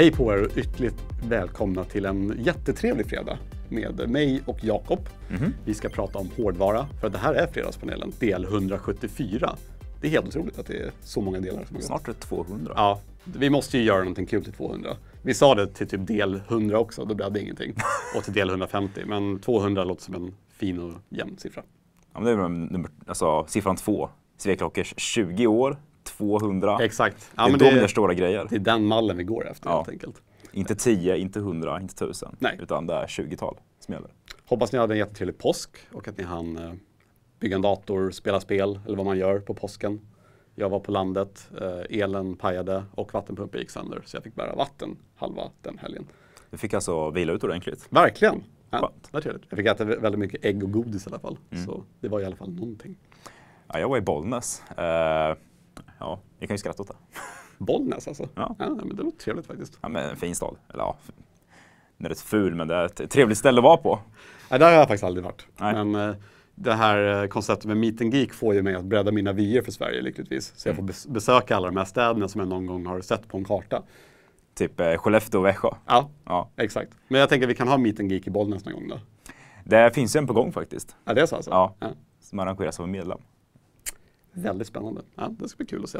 Hej på er och ytterligt välkomna till en jättetrevlig fredag med mig och Jakob. Mm -hmm. Vi ska prata om hårdvara, för det här är Fredagspanelen, del 174. Det är helt otroligt att det är så många delar. Som Snart är det 200. Ja, vi måste ju göra någonting kul till 200. Vi sa det till typ del 100 också, då blev det ingenting. Och till del 150, men 200 låter som en fin och jämn siffra. Ja, men det är nummer, alltså, siffran två, Sveklockers 20 år 200. Exakt. Ja, det är de det, gör stora grejer. Det är den mallen vi går efter ja. helt enkelt. Inte 10, inte 100, inte 1000. Nej. Utan det är 20-tal som gäller. Hoppas ni hade en jättetrevlig påsk och att ni hann eh, bygga en dator, spela spel eller vad man gör på påsken. Jag var på landet, eh, elen pajade och vattenpumpen gick sönder så jag fick bära vatten halva den helgen. Du fick alltså vila ut ordentligt? Verkligen! Ja, Jag fick äta väldigt mycket ägg och godis i alla fall. Mm. Så det var i alla fall någonting. Ja, jag var i Bollnäs. Eh, ja, vi kan ju skratta åt det. Bollnäs alltså? Ja. ja. men det låter trevligt faktiskt. Ja, men en fin stad. Eller ja, den är rätt ful, men det är ett trevligt ställe att vara på. Nej, där har jag faktiskt aldrig varit. Nej. Men eh, det här eh, konceptet med Meet and Geek får ju mig att bredda mina vyer för Sverige lyckligtvis. Så jag får mm. besöka alla de här städerna som jag någon gång har sett på en karta. Typ eh, Skellefteå och Växjö. Ja, ja, exakt. Men jag tänker att vi kan ha Meet and Geek i Bollnäs någon gång då. Det finns ju en på gång faktiskt. Ja, det är så alltså? Ja, ja. som arrangeras av en medlem. Väldigt spännande. Ja, det ska bli kul att se.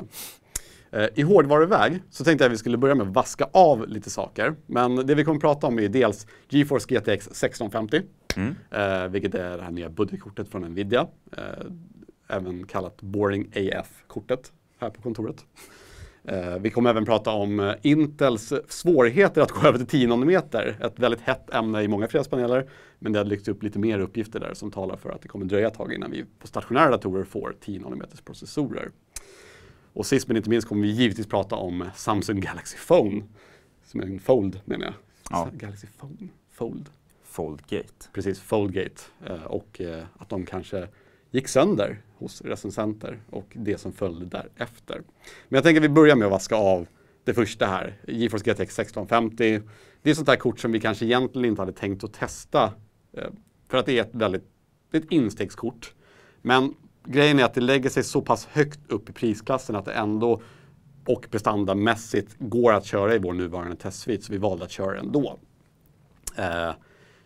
Eh, I hårdvaruväg så tänkte jag att vi skulle börja med att vaska av lite saker. Men det vi kommer att prata om är dels GeForce GTX 1650, mm. Eh, vilket är det här nya budgetkortet från Nvidia. Eh, även kallat Boring AF-kortet här på kontoret. Eh, vi kommer även prata om eh, Intels svårigheter att gå över till 10 nanometer. Ett väldigt hett ämne i många fredspaneler. Men det har lyckts upp lite mer uppgifter där som talar för att det kommer dröja ett tag innan vi på stationära datorer får 10 nanometers processorer. Och sist men inte minst kommer vi givetvis prata om Samsung Galaxy Phone. Som är en Fold menar jag. Ja. Galaxy Phone? Fold? Foldgate. Precis, Foldgate. Eh, och att de kanske gick sönder hos recensenter och det som följde därefter. Men jag tänker att vi börjar med att vaska av det första här, GeForce GTX 1650. Det är sånt här kort som vi kanske egentligen inte hade tänkt att testa eh, för att det är ett väldigt det är ett instegskort. Men grejen är att det lägger sig så pass högt upp i prisklassen att det ändå och prestandamässigt går att köra i vår nuvarande testsvit, så vi valde att köra det ändå. Eh,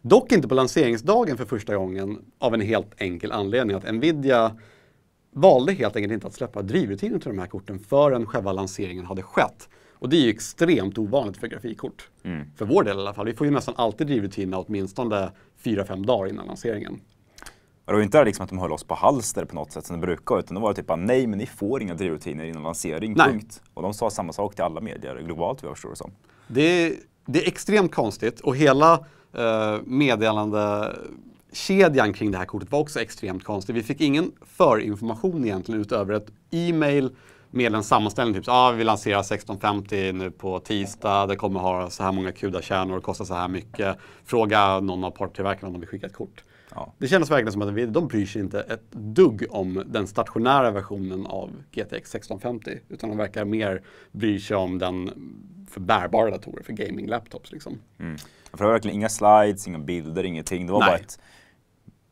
Dock inte på lanseringsdagen för första gången av en helt enkel anledning. Att Nvidia valde helt enkelt inte att släppa drivrutinen till de här korten förrän själva lanseringen hade skett. Och det är ju extremt ovanligt för grafikkort. Mm. För vår del i alla fall. Vi får ju nästan alltid drivrutinerna åtminstone 4-5 dagar innan lanseringen. Det var ju inte liksom att de höll oss på halster på något sätt som de brukar, utan det var typ bara nej, men ni får inga drivrutiner innan lansering, nej. punkt. Och de sa samma sak till alla medier globalt, vad jag förstår det som. det är extremt konstigt och hela eh, meddelande kedjan kring det här kortet var också extremt konstig. Vi fick ingen förinformation egentligen utöver ett e-mail med en sammanställning. Typ, ah, vi lanserar 1650 nu på tisdag. Det kommer ha så här många kudakärnor och kosta så här mycket. Fråga någon av parttillverkarna om de vill skicka ett kort. Ja. Det kändes verkligen som att de bryr sig inte ett dugg om den stationära versionen av GTX 1650. Utan de verkar mer bry sig om den för bärbara datorer, för gaming-laptops. Liksom. Mm. För det var verkligen inga slides, inga bilder, ingenting. Det var Nej. bara ett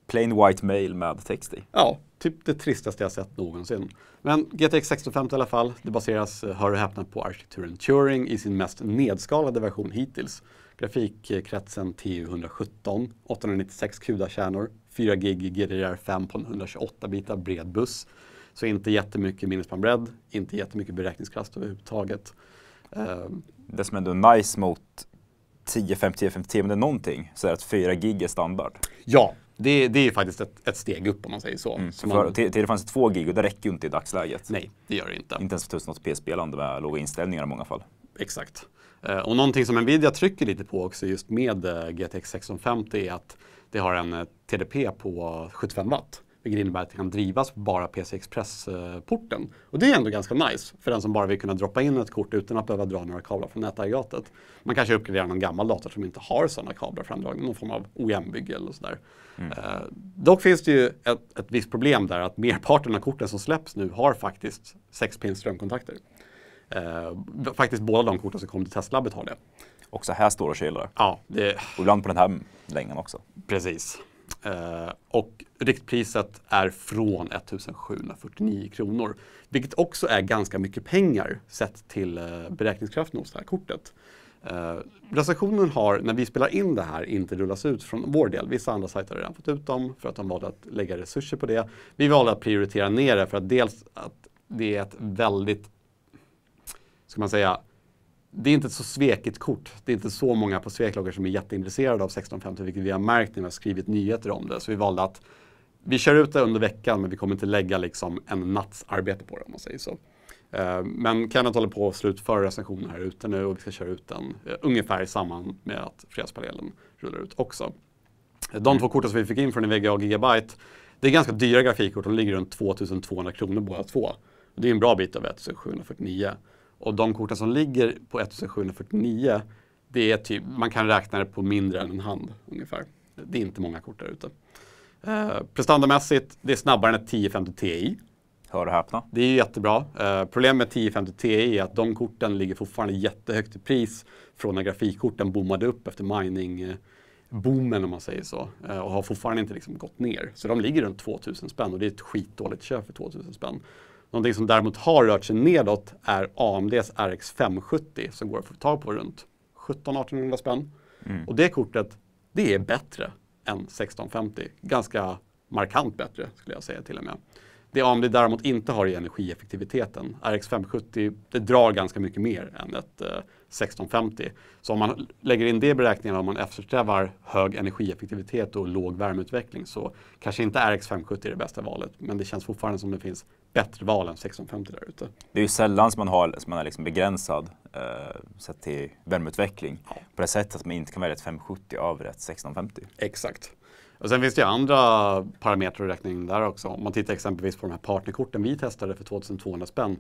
plain white mail med text i. Ja, typ det tristaste jag sett någonsin. Men GTX 650 i alla fall, det baseras, eh, hör och häpna, på arkitekturen Turing i sin mest nedskalade version hittills. Grafikkretsen TU117, 896 CUDA-kärnor, 4 GB GDDR5 på en 128-bitar bred buss. Så inte jättemycket minnesband inte jättemycket beräkningskraft överhuvudtaget. Ehm. Det som ändå är nice mot 10, 5, 10, 5, 10, men det är någonting, så är att 4 gig är standard. Ja, det, det är faktiskt ett, ett, steg upp om man säger så. Mm, så för, man... Tidigare fanns 2 gig och det räcker ju inte i dagsläget. Nej, det gör det inte. Inte ens för 1080p-spelande med låga inställningar i många fall. Exakt. Eh, och någonting som Nvidia trycker lite på också just med eh, GTX 1650 är att det har en eh, TDP på 75 watt. Vilket innebär att det kan drivas bara PC Express-porten. Och det är ändå ganska nice för den som bara vill kunna droppa in ett kort utan att behöva dra några kablar från nätaggregatet. Man kanske uppgraderar någon gammal dator som inte har sådana kablar framdragna, någon form av OEM-bygge eller sådär. Mm. Eh, dock finns det ju ett, ett visst problem där att merparten av korten som släpps nu har faktiskt 6-pins strömkontakter. Eh, faktiskt båda de korten som kom till testlabbet har det. Också här står och kyler. Ja, det... Och ibland på den här längden också. Precis. Eh, och riktpriset är från 1749 kronor. Vilket också är ganska mycket pengar sett till eh, beräkningskraften hos det här kortet. Eh, recensionen har, när vi spelar in det här, inte rullats ut från vår del. Vissa andra sajter har redan fått ut dem för att de valde att lägga resurser på det. Vi valde att prioritera ner det för att dels att det är ett väldigt, ska man säga, det är inte ett så svekigt kort. Det är inte så många på svekloggar som är jätteintresserade av 1650, vilket vi har märkt när vi har skrivit nyheter om det. Så vi valde att vi kör ut det under veckan, men vi kommer inte lägga liksom en natts arbete på det om man säger så. Eh, men Kenneth håller på att slutföra recensionen här ute nu och vi ska köra ut den eh, ungefär i samband med att fredagspanelen rullar ut också. De två korten som vi fick in från Nvidia och Gigabyte, det är ganska dyra grafikkort. De ligger runt 2200 kronor båda två. Det är en bra bit över 1749. Och de korten som ligger på 1749, det är typ, man kan räkna det på mindre än en hand ungefär. Det är inte många kort där ute. Eh, prestandamässigt, det är snabbare än ett 1050 Ti. Hör och häpna. Det är ju jättebra. Eh, problemet med 1050 Ti är att de korten ligger fortfarande jättehögt i pris från när grafikkorten boomade upp efter mining-boomen eh, om man säger så. Eh, och har fortfarande inte liksom gått ner. Så de ligger runt 2000 spänn och det är ett skitdåligt köp för 2000 spänn. Någonting som däremot har rört sig nedåt är AMDs RX 570 som går att få tag på runt 17-1800 spänn. Mm. Och det kortet, det är bättre än 1650. Ganska markant bättre skulle jag säga till och med. Det AMD däremot inte har i energieffektiviteten. RX 570 det drar ganska mycket mer än ett eh, 1650. Så om man lägger in det i beräkningen om man eftersträvar hög energieffektivitet och låg värmeutveckling så kanske inte RX 570 är det bästa valet. Men det känns fortfarande som det finns bättre val än 1650 där ute. Det är ju sällan som man, har, som man är liksom begränsad eh, sett till värmeutveckling ja. på det sättet att man inte kan välja ett 570 av ett 1650. Exakt. Och sen finns det ju andra parametrar i räkningen där också. Om man tittar exempelvis på de här partnerkorten vi testade för 2200 spänn.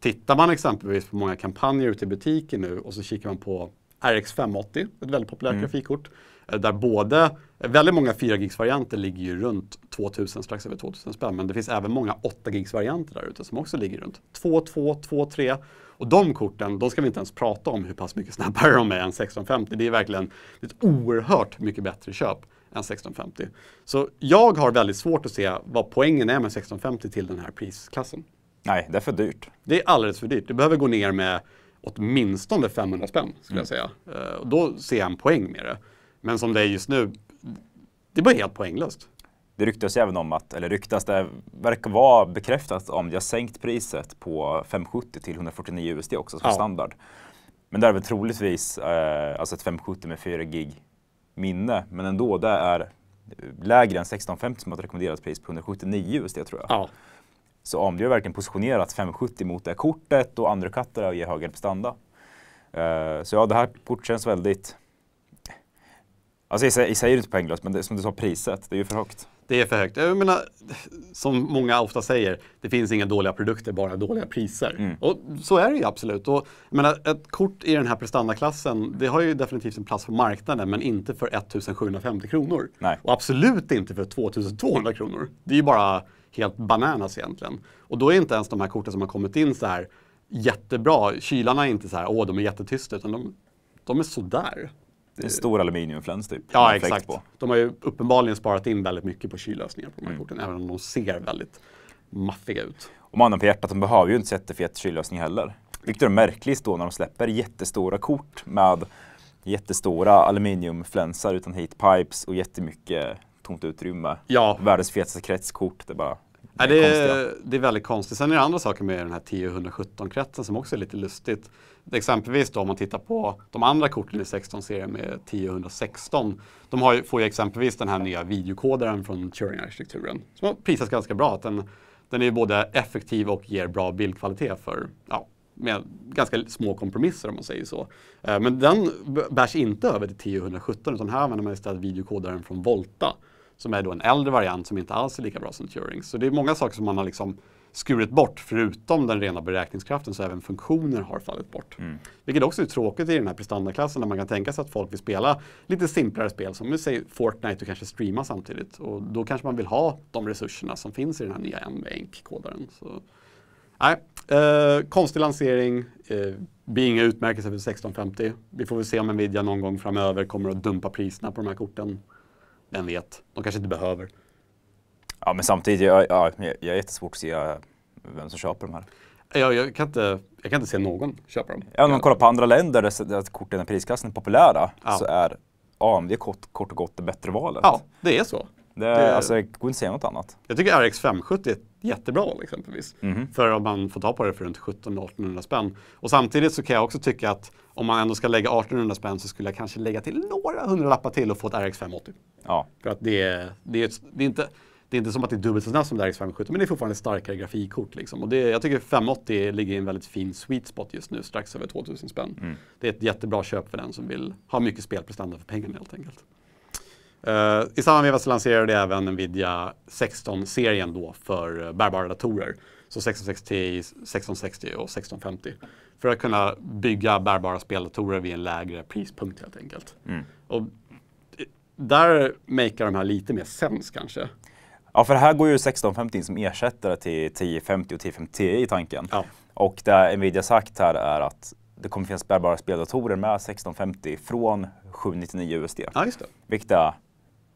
Tittar man exempelvis på många kampanjer ute i butiken nu och så kikar man på RX 580, ett väldigt populärt mm. grafikkort. Eh, där både, eh, väldigt många 4 gigs varianter ligger ju runt 2000, strax över 2000 spänn. Men det finns även många 8 gigs varianter där ute som också ligger runt 2, 2, 2, 3. Och de korten, de ska vi inte ens prata om hur pass mycket snabbare de är än 1650. Det är verkligen ett oerhört mycket bättre köp än 1650. Så jag har väldigt svårt att se vad poängen är med 1650 till den här prisklassen. Nej, det är för dyrt. Det är alldeles för dyrt. Du behöver gå ner med åtminstone 500 spänn skulle mm. jag säga. Eh, då ser jag en poäng med det. Men som det är just nu, det var helt poänglöst. Det ryktas även om att, eller ryktas, det verkar vara bekräftat om de har sänkt priset på 570 till 149 USD också som ja. standard. Men det är väl troligtvis eh, alltså ett 570 med 4 gig minne, men ändå, det är lägre än 1650 som har ett rekommenderat pris på 179 USD tror jag. Ja. Så AMD har verkligen positionerat 570 mot det kortet och undercuttar och ger högre prestanda. Uh, så ja, det här kortet känns väldigt Alltså i sig, är det inte poänglöst, men det, som du sa, priset, det är ju för högt. Det är för högt. Jag menar, som många ofta säger, det finns inga dåliga produkter, bara dåliga priser. Mm. Och så är det ju absolut. Och, jag menar, ett kort i den här prestandaklassen, det har ju definitivt en plats på marknaden, men inte för 1750 kronor. Nej. Och absolut inte för 2200 kronor. Det är ju bara helt bananas egentligen. Och då är inte ens de här korten som har kommit in så här jättebra. Kylarna är inte så här, åh, de är jättetysta, utan de, de är sådär. En stor aluminiumfläns typ. Ja, exakt. På. De har ju uppenbarligen sparat in väldigt mycket på kyllösningar på de här mm. korten, även om de ser väldigt maffiga ut. Och mannen på hjärtat, de behöver ju inte så jättefet kyllösning heller. Vilket är märkligt då när de släpper jättestora kort med jättestora aluminiumflänsar utan heatpipes och jättemycket tomt utrymme. Ja. Världens fetaste kretskort. Det bara Nej, det, är, det är väldigt konstigt. Sen är det andra saker med den här 10-117-kretsen som också är lite lustigt. Exempelvis då om man tittar på de andra korten i 16-serien med 1016. De har, får ju exempelvis den här nya videokodaren från Turing-arkitekturen. Som har prisats ganska bra. Att den, den är både effektiv och ger bra bildkvalitet för ja, med ganska små kompromisser om man säger så. Eh, men den bärs inte över till 1017, utan här använder man istället videokodaren från Volta som är då en äldre variant som inte alls är lika bra som Turing. Så det är många saker som man har liksom skurit bort, förutom den rena beräkningskraften, så även funktioner har fallit bort. Mm. Vilket också är tråkigt i den här prestandaklassen, där man kan tänka sig att folk vill spela lite simplare spel, som säg Fortnite och kanske streama samtidigt. Och då kanske man vill ha de resurserna som finns i den här nya NBNC-kodaren. Nej, eh, konstig lansering, eh, blir inga utmärkelser för 1650. Vi får väl se om Nvidia någon gång framöver kommer att dumpa priserna på de här korten. Vem vet? De kanske inte behöver. Ja, men samtidigt, jag, ja, jag, jag är jättesvårt att se vem som köper de här. Jag, jag, kan, inte, jag kan inte se någon köpa dem. Ja, om man kollar på andra länder där, där korten i prisklassen är populära ja. så är AMD kort, kort och gott det bättre valet. Ja, det är så. Det, det... Alltså, jag går inte att säga något annat. Jag tycker RX 570 är ett jättebra exempelvis. Mm. För man får ta på det för runt 1700-1800 spänn. Och samtidigt så kan jag också tycka att om man ändå ska lägga 1800 spänn så skulle jag kanske lägga till några hundralappar till och få ett RX 580. Ja. För att det är, det är, det är inte det är inte som att det är dubbelt så snabbt som det RX 570, men det är fortfarande starkare grafikkort. Liksom. Och det, jag tycker 580 ligger i en väldigt fin sweet spot just nu, strax över 2000 spänn. Mm. Det är ett jättebra köp för den som vill ha mycket spelprestanda för pengarna helt enkelt. Uh, I samma veva så lanserade även Nvidia 16-serien då för eh, bärbara datorer. Så 1660, 1660 och 1650. För att kunna bygga bärbara speldatorer vid en lägre prispunkt helt enkelt. Mm. Och eh, där makar de här lite mer sens kanske. Ja, för här går ju 1650 in som ersättare till 1050 och 1050 i tanken. Ja. Och det Nvidia sagt här är att det kommer finnas bärbara speldatorer med 1650 från 799 USD. Ja, just det. Vilket är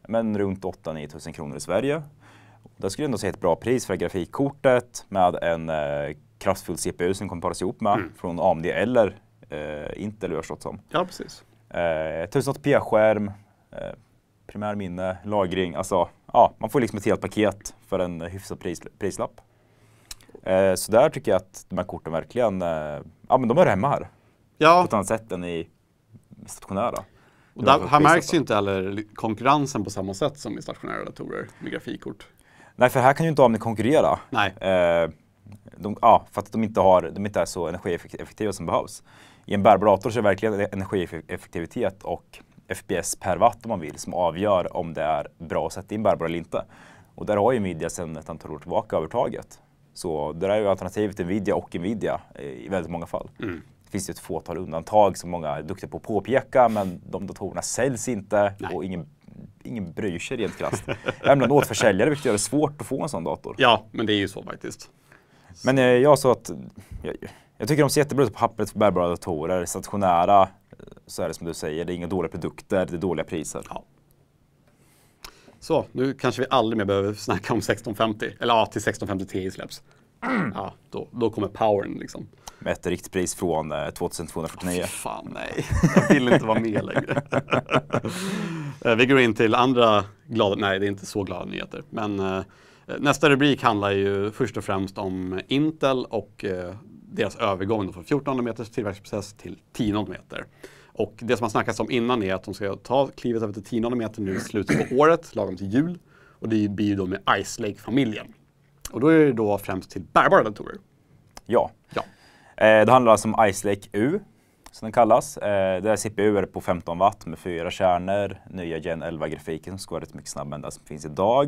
men runt 8-9 tusen kronor i Sverige. Det skulle jag ändå säga ett bra pris för grafikkortet med en eh, kraftfull CPU som kommer paras ihop med mm. från AMD eller eh, Intel, jag förstått som. Ja, precis. Eh, 1080p-skärm, eh, primärminne, lagring. Alltså, ja, man får liksom ett helt paket för en hyfsad pris, prislapp. Eh, så där tycker jag att de här korten verkligen, eh, ja men de hör hemma här. Ja. På ett annat sätt än i stationära. Och där, här märks ju inte heller konkurrensen på samma sätt som i stationära datorer med grafikkort. Nej, för här kan ju inte AMD konkurrera. Nej. Eh, de, ja, för att de inte, har, de inte är så energieffektiva som behövs. I en bärbar dator så är det verkligen energieffektivitet och FPS per watt om man vill som avgör om det är bra att sätta in bärbara eller inte. Och där har ju Nvidia sedan ett antal år tillbaka övertaget. Så det där är ju alternativet Nvidia och Nvidia eh, i väldigt många fall. Mm. Det finns ett fåtal undantag som många är duktiga på att påpeka, men de datorerna säljs inte Nej. och ingen, ingen bryr sig rent krasst. Även bland återförsäljare, vilket gör det svårt att få en sån dator. Ja, men det är ju så faktiskt. Men eh, jag sa att jag, jag, tycker de ser jättebra ut på pappret för bärbara datorer. Stationära, eh, så är det som du säger, det är inga dåliga produkter, det är dåliga priser. Ja. Så, nu kanske vi aldrig mer behöver snacka om 1650, eller ja, till 1650 Ti släpps. Mm. ja, då, då kommer powern liksom. Med ett riktpris från eh, 2249. Oh, fan nej, jag vill inte vara med längre. Eh, vi går in till andra glada, nej det är inte så glada nyheter. Men eh, eh nästa rubrik handlar ju först och främst om Intel och eh, deras övergång från 14 meters tillverkningsprocess till 10 meter. Och det som har snackats om innan är att de ska ta klivet över till 10 meter nu i slutet på året, lagom till jul. Och det blir ju då med Ice Lake-familjen. Och då är det då främst till bärbara datorer. Ja. ja. Eh, det handlar alltså om Ice Lake U, som den kallas. Eh, det är CPU är på 15 watt med fyra kärnor, nya Gen 11-grafiken som ska vara rätt mycket snabbare än den som finns idag.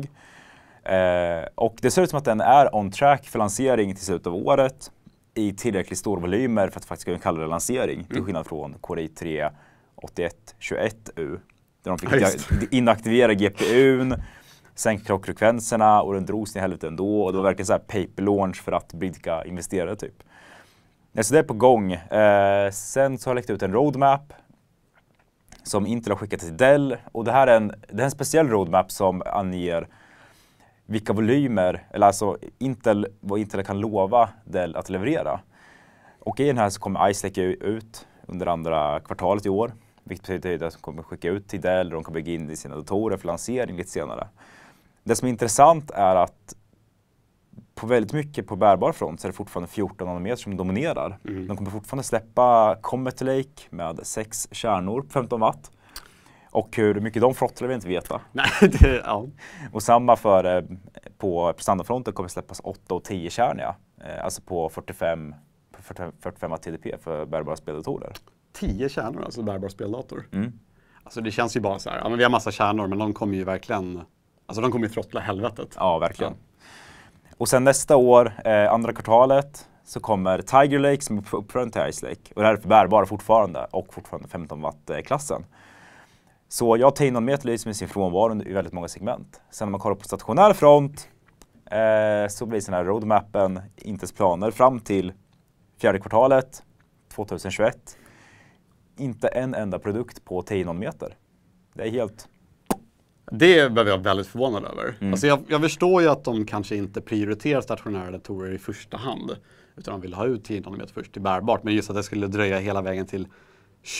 Eh, och det ser ut som att den är on track för lansering till slutet av året i tillräckligt stora volymer för att faktiskt kunna kalla det lansering. Mm. Till skillnad från KDI 3 8121U. Där de fick inaktivera GPUn sänkt krockfrekvenserna och den drogs ner helvete ändå. Och det var verkligen så här paper launch för att blidka investerare typ. så det är på gång. Eh, sen så har jag läckt ut en roadmap som Intel har skickat till Dell. Och det här är en, det är en speciell roadmap som anger vilka volymer, eller alltså Intel, vad Intel kan lova Dell att leverera. Och i den här så kommer Ice läcka ut under andra kvartalet i år. Vilket betyder att de kommer skicka ut till Dell och de kommer bygga in i sina datorer för lansering lite senare. Det som är intressant är att på väldigt mycket på bärbar front så är det fortfarande 14 nanometer som dominerar. Mm. De kommer fortfarande släppa Comet Lake med sex kärnor på 15 watt. Och hur mycket de frottlar vill inte veta. Nej, det, ja. Och samma för eh, på prestandafronten kommer släppas 8 och 10 kärniga. Eh, alltså på 45, 45, 45 TDP för bärbara speldatorer. 10 kärnor alltså bärbar speldator? Mm. Alltså det känns ju bara så här, ja, men vi har massa kärnor men de kommer ju verkligen Alltså de kommer ju throttla helvetet. Ja, verkligen. Ja. Och sen nästa år, eh, andra kvartalet, så kommer Tiger Lake som är uppföljaren till Ice Lake. Och det här är för bärbara fortfarande och fortfarande 15 watt-klassen. Eh, så jag tar in med lyser med sin frånvaro i väldigt många segment. Sen när man kollar på stationär front eh, så blir den här roadmappen inte ens planer fram till fjärde kvartalet 2021. Inte en enda produkt på 10 meter. Det är helt det behöver jag väldigt förvånad över. Mm. Alltså jag, jag förstår ju att de kanske inte prioriterar stationära datorer i första hand. Utan de vill ha ut 10 nanometer först till bärbart. Men just att det skulle dröja hela vägen till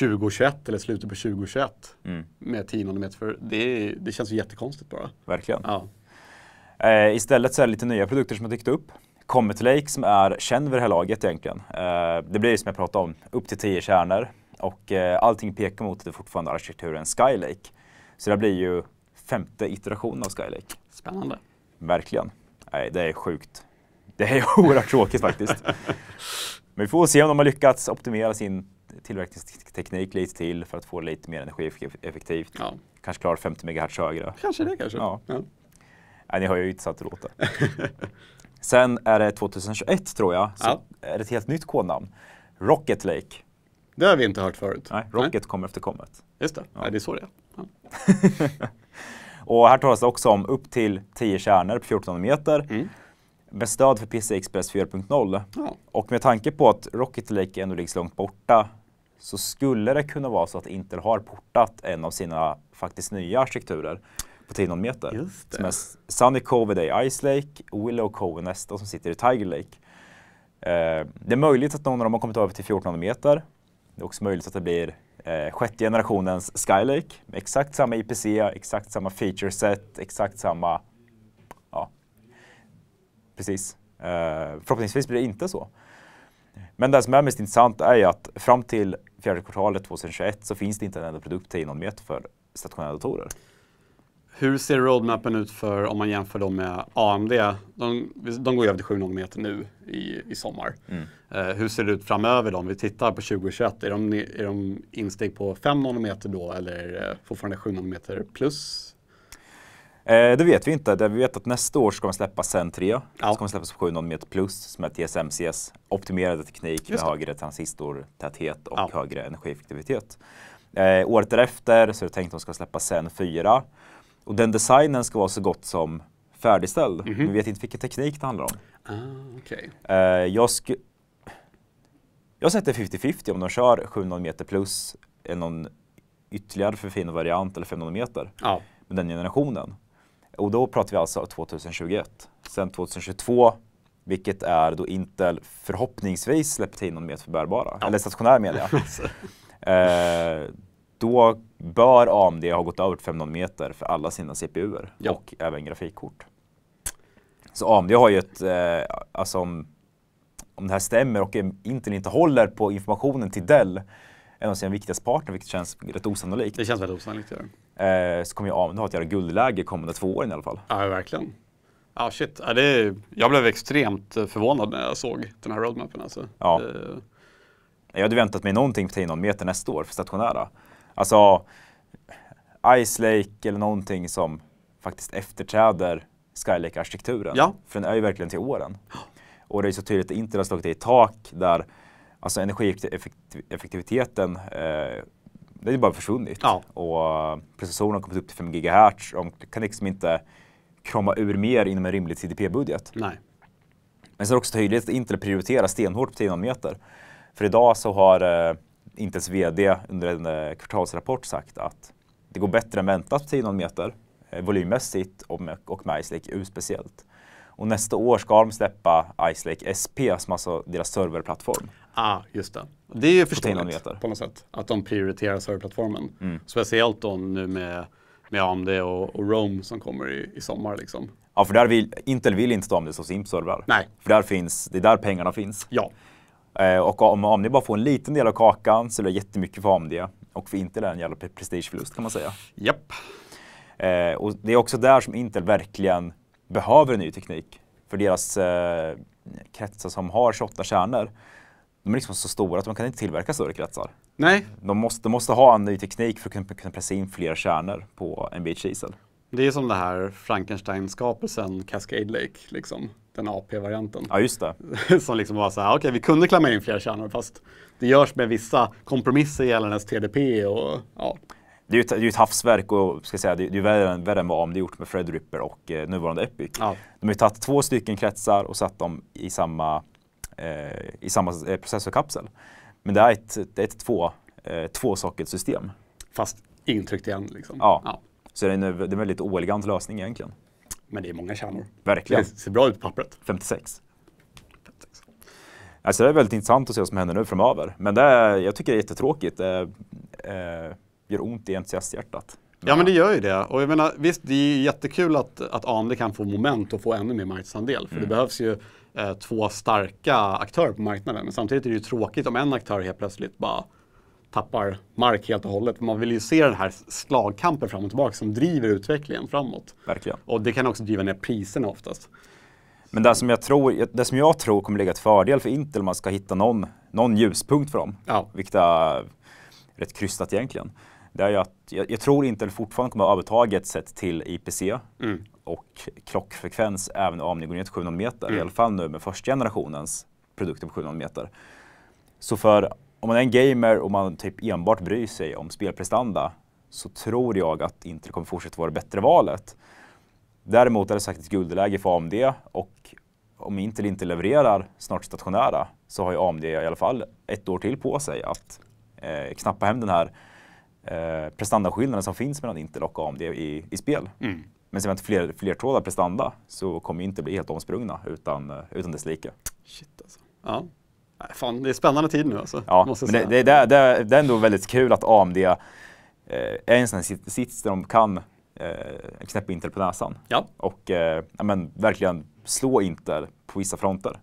2021 eller slutet på 2021 mm. med 10 nanometer. För det, det känns ju jättekonstigt bara. Verkligen. Ja. Eh, istället så är det lite nya produkter som har dykt upp. Comet Lake som är känd vid det här laget egentligen. Eh, det blir ju som jag pratade om, upp till 10 kärnor. Och eh, allting pekar mot att det fortfarande är arkitekturen Skylake. Så det blir ju femte iterationen av Skylake. Spännande. Verkligen. Nej, det är sjukt. Det är oerhört tråkigt faktiskt. Men vi får se om de har lyckats optimera sin tillverkningsteknik lite till för att få lite mer energieffektivt. Ja. Kanske klara 50 MHz högre. Kanske det kanske. Ja. ja. Nej, ni har ju inte satt att låta. Sen är det 2021 tror jag, så ja. är det ett helt nytt kodnamn. Rocket Lake. Det har vi inte hört förut. Nej, Rocket Nej. kommer efter Comet. Just det, ja. Nej, det är så det är. Ja. Och här talas det också om upp till 10 kärnor på 14 meter. Mm. Med stöd för PC Express 4.0. Ja. Och med tanke på att Rocket Lake ändå ligger så långt borta så skulle det kunna vara så att Intel har portat en av sina faktiskt nya arkitekturer på 10 meter. Som är Sunny Cove i Ice Lake, Willow Cove nästa som sitter i Tiger Lake. Eh, det är möjligt att någon av dem har kommit över till 14 meter. Det är också möjligt att det blir eh, sjätte generationens Skylake. Med exakt samma IPC, exakt samma feature set, exakt samma... Ja, precis. Eh, förhoppningsvis blir det inte så. Men det som är mest intressant är ju att fram till fjärde kvartalet 2021 så finns det inte en enda produkt till nanometer för stationära datorer. Hur ser roadmappen ut för om man jämför dem med AMD? De, de går ju över till 7 nanometer nu i, i sommar. Mm. Eh, hur ser det ut framöver då? Om vi tittar på 2021, är de, är de insteg på 5 nanometer då eller eh, fortfarande 7 nanometer plus? Eh, det vet vi inte. Det vi vet att nästa år ska man släppa Zen 3. Ja. Så ska man släppas på 7 nanometer plus som är TSMCs optimerade teknik med högre transistortäthet och ja. högre energieffektivitet. Eh, året därefter så är det tänkt att de ska släppa Zen 4. Och den designen ska vara så gott som färdigställd. Mm -hmm. Vi vet inte vilken teknik det handlar om. Ah, okay. eh, jag jag sätter 50-50 om de kör 700 meter plus eh, någon ytterligare förfinad variant eller 500 meter ja. med den generationen. Och då pratar vi alltså 2021. Sen 2022, vilket är då Intel förhoppningsvis släppt in någon meter för bärbara, ja. eller stationär media. Alltså. eh, då bör AMD ha gått över till 500 meter för alla sina CPUer ja. och även grafikkort. Så AMD har ju ett, eh, alltså om om det här stämmer och Intel inte håller på informationen till Dell, en av sina viktigaste partner, vilket känns rätt osannolikt. Det känns väldigt osannolikt. Ja. Eh, så kommer ju AMD ha ett jävla guldläge kommande två åren i alla fall. Ja, verkligen. Ja, ah, shit. Ja, det, jag blev extremt förvånad när jag såg den här roadmapen. Alltså. Ja. Det... Jag hade väntat mig någonting på 10 meter nästa år för stationära. Alltså, Ice Lake eller någonting som faktiskt efterträder Skylake-arkitekturen. Ja. För den är ju verkligen till åren. Och det är så tydligt att det har slagit i tak där alltså energieffektiviteten eh, det är bara försvunnit. Ja. Och eh, processorn har kommit upp till 5 GHz. De kan liksom inte krama ur mer inom en rimlig CDP-budget. Nej. Men så är det också tydligt att inte prioriterar stenhårt på 10 meter. För idag så har eh, Intels VD under en eh, kvartalsrapport sagt att det går bättre än väntat på 10 meter eh, volymmässigt och med, och med Islake U speciellt. Och nästa år ska de släppa Ice Lake SP, som alltså deras serverplattform. Ah, just det. Det är ju förståeligt på något sätt. Att de prioriterar serverplattformen. Mm. Speciellt då nu med, med AMD och, och Rome som kommer i, i sommar. Liksom. Ja, för där vill, Intel vill inte ta AMD som sin servrar. Nej. För där finns, det är där pengarna finns. Ja. Eh, och om AMD bara får en liten del av kakan så blir det jättemycket för AMD. Och för Intel är det en jävla prestigeförlust kan man säga. Japp. Yep. Eh, och det är också där som Intel verkligen behöver ny teknik. För deras eh, kretsar som har 28 kärnor, de är liksom så stora att de kan inte tillverka större kretsar. Nej. De måste, de måste ha en ny teknik för att kunna pressa in fler kärnor på en bit kisel. Det är som det här Frankenstein-skapelsen Cascade Lake, liksom. den AP-varianten. Ja, just det. som liksom var så här, okej, okay, vi kunde klämma in fler kärnor fast det görs med vissa kompromisser gällande TDP och ja det är ju ett, det är ett havsverk och ska säga, det, är, det värre, värre än vad AMD gjort med Fred Ripper och eh, nuvarande Epic. Ja. De har ju tagit två stycken kretsar och satt dem i samma, eh, i samma eh, processorkapsel. Men det är ett, det är ett två, eh, tvåsocketsystem. Fast intryckt igen liksom. Ja. ja. Så det är, en, det är en väldigt oelegant lösning egentligen. Men det är många kärnor. Verkligen. Det ser bra ut på pappret. 56. Alltså det är väldigt intressant att se vad som händer nu framöver. Men det är, jag tycker det är jättetråkigt. Det eh, eh gör ont i entusiasthjärtat. Ja, men det gör ju det. Och jag menar, visst, det är jättekul att, att AMD kan få moment och få ännu mer marknadsandel. För mm. det behövs ju eh, två starka aktörer på marknaden. Men samtidigt är det ju tråkigt om en aktör helt plötsligt bara tappar mark helt och hållet. Man vill ju se den här slagkampen fram och tillbaka som driver utvecklingen framåt. Verkligen. Och det kan också driva ner priserna oftast. Men det som jag tror, det som jag tror kommer ligga ett fördel för Intel, om man ska hitta någon, någon ljuspunkt för dem, ja. vilket är rätt krystat egentligen, det är ju att jag, jag, tror Intel fortfarande kommer att ha övertaget sett till IPC mm. och klockfrekvens även om ni går ner till 700 meter. mm. i alla fall nu med första generationens produkter på 700 meter. Så för om man är en gamer och man typ enbart bryr sig om spelprestanda så tror jag att Intel kommer fortsätta vara det bättre valet. Däremot är det säkert ett guldläge för AMD och om Intel inte levererar snart stationära så har ju AMD i alla fall ett år till på sig att eh, knappa hem den här eh, prestandaskillnaden som finns mellan Intel och AMD i, i spel. Mm. Men ser man till fler, flertrådar prestanda så kommer inte bli helt omsprungna utan, eh, utan dess like. Shit alltså. Ja. Fan, det är spännande tid nu alltså. Ja, måste men det, det, det, det, är ändå väldigt kul att AMD eh, är en sån här sits där de kan eh, knäppa Intel på näsan. Ja. Och eh, men, verkligen slå Intel på vissa fronter.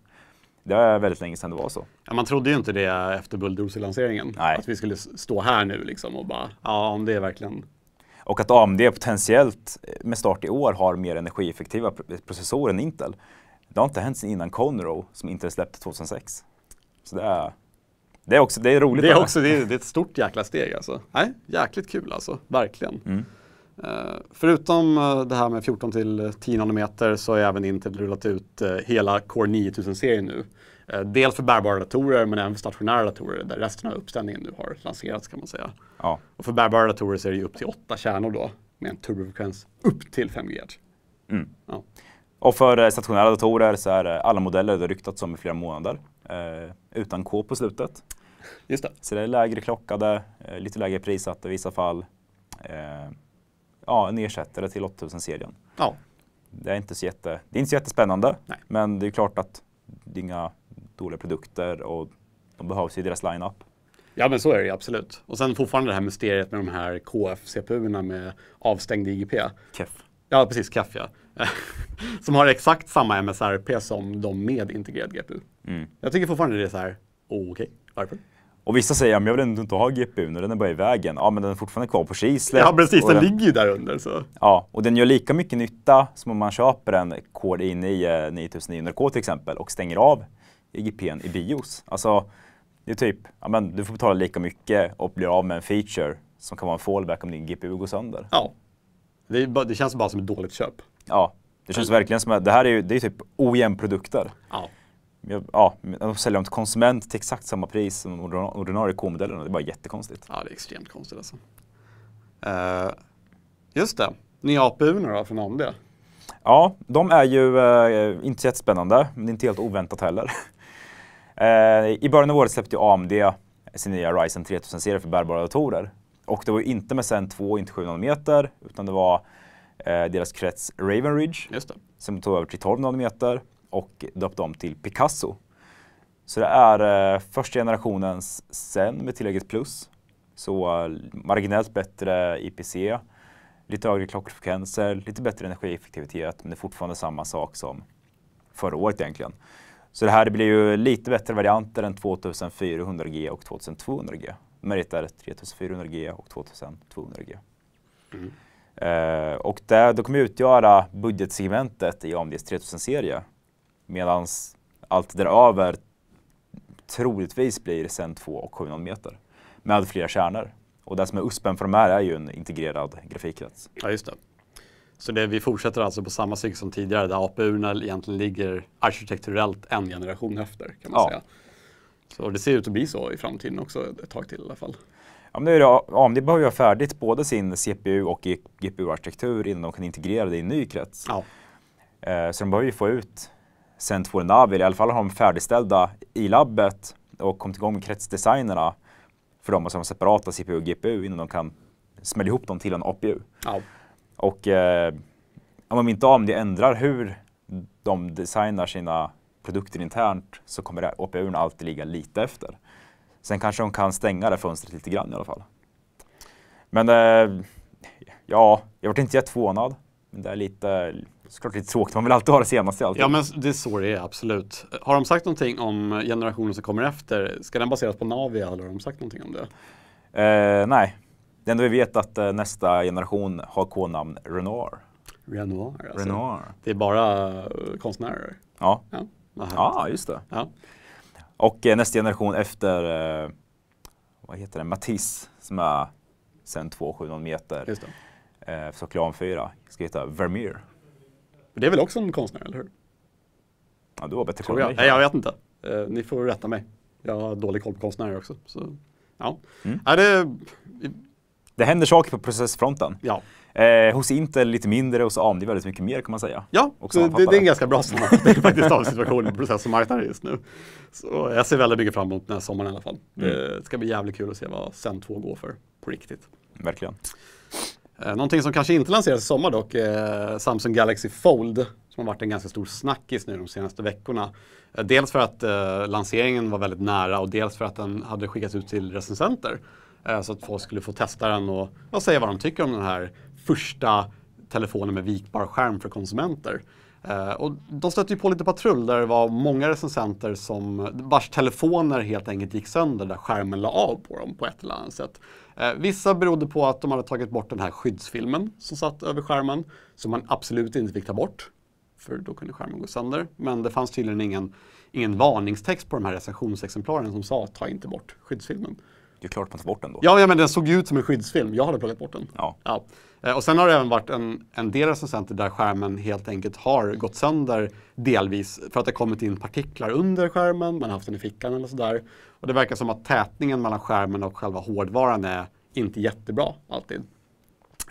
Det är väldigt länge sedan det var så. Ja, man trodde ju inte det efter Bulldozer-lanseringen. Att vi skulle stå här nu liksom och bara, ja om det är verkligen och att AMD potentiellt eh, med start i år har mer energieffektiva processorer än Intel. Det har inte hänt sedan innan Conroe som Intel släppte 2006. Så det är, det är, också, det är roligt. Det är, också, det är, det är ett stort jäkla steg alltså. Nej, jäkligt kul alltså, verkligen. Mm. Eh, förutom eh, det här med 14 till 10 nanometer så har även Intel rullat ut eh, hela Core 9000-serien nu. Dels för bärbara datorer men även för stationära datorer där resten av uppställningen nu har lanserats kan man säga. Ja. Och för bärbara datorer så är det ju upp till 8 kärnor då med en turbofrekvens upp till 5 GHz. Mm. Ja. Och för stationära datorer så är alla modeller det ryktats om i flera månader. Eh, utan K på slutet. Just det. Så det är lägre klockade, lite lägre prissatta i vissa fall. Eh, ja, en ersättare till 8000-serien. Ja. Det är, inte så jätte, det är inte så jättespännande, Nej. men det är klart att det är inga dåliga produkter och de behövs i deras line-up. Ja, men så är det absolut. Och sen fortfarande det här mysteriet med de här KF-CPUerna med avstängd IGP. KEF. Ja, precis. KEF, ja. som har exakt samma MSRP som de med integrerad GPU. Mm. Jag tycker fortfarande det är så här, okej, okay, varför? Och vissa säger att ja, jag vill inte ha GPUn och den är bara i vägen. Ja, men den är fortfarande kvar på kislet. Ja, precis. Den, den, ligger ju där under. Så. Ja, och den gör lika mycket nytta som om man köper en Core i 9900 k till exempel och stänger av GPUn i BIOS. Alltså, det är typ, ja, men du får betala lika mycket och blir av med en feature som kan vara en fallback om din GPU går sönder. Ja, det, bara, det känns bara som ett dåligt köp. Ja, det känns verkligen som att det här är ju det är typ ojämn produkter. Ja ja, de säljer dem till konsument till exakt samma pris som de ordinarie K-modellerna. Det är bara jättekonstigt. Ja, det är extremt konstigt alltså. Uh, just det. Nya APU nu då, från AMD? Ja, de är ju uh, inte jättespännande, men det är inte helt oväntat heller. uh, I början av året släppte ju AMD sin nya Ryzen 3000-serie för bärbara datorer. Och det var ju inte med Zen 2, inte 7 nanometer, utan det var deras krets Raven Ridge som tog över till 12 nanometer och döpt om till Picasso. Så det är eh, första generationens Zen med tillägget plus. Så eh, marginellt bättre IPC, lite högre klockfrekvenser, lite bättre energieffektivitet, men det är fortfarande samma sak som förra året egentligen. Så det här blir ju lite bättre varianter än 2400G och 2200G. Merit är 3400G och 2200G. Mm. Eh, och det, det kommer utgöra budgetsegmentet i AMDs 3000-serie. Medan allt över troligtvis blir sen 2 och 7 meter med flera kärnor. Och det som är USPen för de här är ju en integrerad grafikkrets. Ja, just det. Så det, vi fortsätter alltså på samma cykel som tidigare där APU egentligen ligger arkitekturellt en generation efter kan man ja. säga. Så det ser ut att bli så i framtiden också ett tag till i alla fall. Ja, men det, AMD behöver ju ha färdigt både sin CPU och GPU-arkitektur innan de kan integrera det i en ny krets. Ja. Eh, så de behöver ju få ut sen 2.0 eller i alla fall har de färdigställda i labbet och kommit igång med kretsdesignerna för dem och som separata CPU och GPU innan de kan smälla ihop dem till en APU. Ja. Och eh, om inte om det ändrar hur de designar sina produkter internt så kommer APU alltid ligga lite efter. Sen kanske de kan stänga det fönstret lite grann i alla fall. Men eh, ja, jag vart inte jätteförvånad. Men det är lite Såklart lite tråkigt, man vill alltid ha det senaste alltid. Ja men det är så det är, absolut. Har de sagt någonting om eh, generationen som kommer efter? Ska den baseras på Navia eller har de sagt någonting om det? Eh, nej. Det enda vi vet är att eh, nästa generation har k-namn Renoir. Renoir, alltså. Renoir. Det är bara eh, konstnärer? Ja. Ja, ja just det. Ja. Och eh, nästa generation efter, eh, vad heter den, Matisse som är sen 2,7 meter. Just det. Eh, så 4 ska heta Vermeer. Men det är väl också en konstnär, eller hur? Ja, du har bättre koll jag. Nej, jag vet inte. Eh, ni får rätta mig. Jag har dålig koll på konstnärer också. Så, ja. Mm. Är det... det händer saker på processfronten. Ja. Eh, hos Intel lite mindre, hos AMD väldigt mycket mer kan man säga. Ja, det, det, är en ganska bra sammanfattning faktiskt av situationen på processormarknaden just nu. Så jag ser väldigt mycket fram emot den här sommaren i alla fall. Mm. Det ska bli jävligt kul att se vad Zen 2 går för på riktigt. Verkligen. Eh, någonting som kanske inte lanseras i sommar dock, är eh, Samsung Galaxy Fold som har varit en ganska stor snackis nu de senaste veckorna. Eh, dels för att lanseringen var väldigt nära och dels för att den hade skickats ut till recensenter. så att folk skulle få testa den och säga vad de tycker om den här första telefonen med vikbar skärm för konsumenter. Uh, och de stötte ju på lite patrull där det var många recensenter som, vars telefoner helt enkelt gick sönder där skärmen la av på dem på ett eller annat sätt. Uh, vissa berodde på att de hade tagit bort den här skyddsfilmen som satt över skärmen, som man absolut inte fick ta bort, för då kunde skärmen gå sönder. Men det fanns tydligen ingen, ingen varningstext på de här recensionsexemplaren som sa ta inte bort skyddsfilmen. Det är klart man tar bort den då. Ja, ja men den såg ju ut som en skyddsfilm. Jag hade plockat bort den. Ja. ja. Eh, och sen har det även varit en, en del recensenter där skärmen helt enkelt har gått sönder delvis för att det kommit in partiklar under skärmen, man har haft den i fickan eller sådär. Och det verkar som att tätningen mellan skärmen och själva hårdvaran är inte jättebra alltid.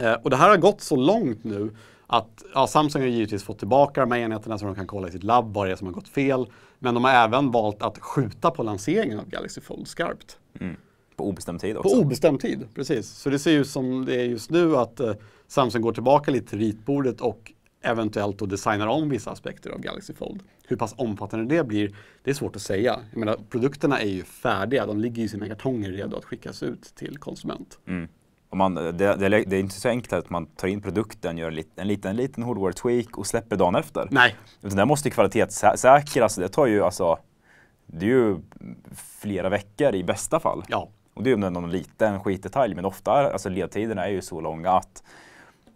Eh, och det här har gått så långt nu att ja, Samsung har givetvis fått tillbaka de här enheterna så de kan kolla i sitt labb vad det är som har gått fel. Men de har även valt att skjuta på lanseringen av Galaxy Fold skarpt. Mm. På obestämd tid också? På obestämd tid, precis. Så det ser ut som det är just nu att eh, Samsung går tillbaka lite till ritbordet och eventuellt då designar om vissa aspekter av Galaxy Fold. Hur pass omfattande det blir, det är svårt att säga. Jag menar, produkterna är ju färdiga, de ligger i sina kartonger redo att skickas ut till konsument. Mm. Och man, det, det, det, är inte så enkelt att man tar in produkten, gör en liten, en liten hardware-tweak och släpper dagen efter. Nej. Utan det måste kvalitetssäkras, det tar ju alltså det är ju flera veckor i bästa fall. Ja. Och det är ju någon liten skitdetalj, men ofta alltså ledtiderna är ju så långa att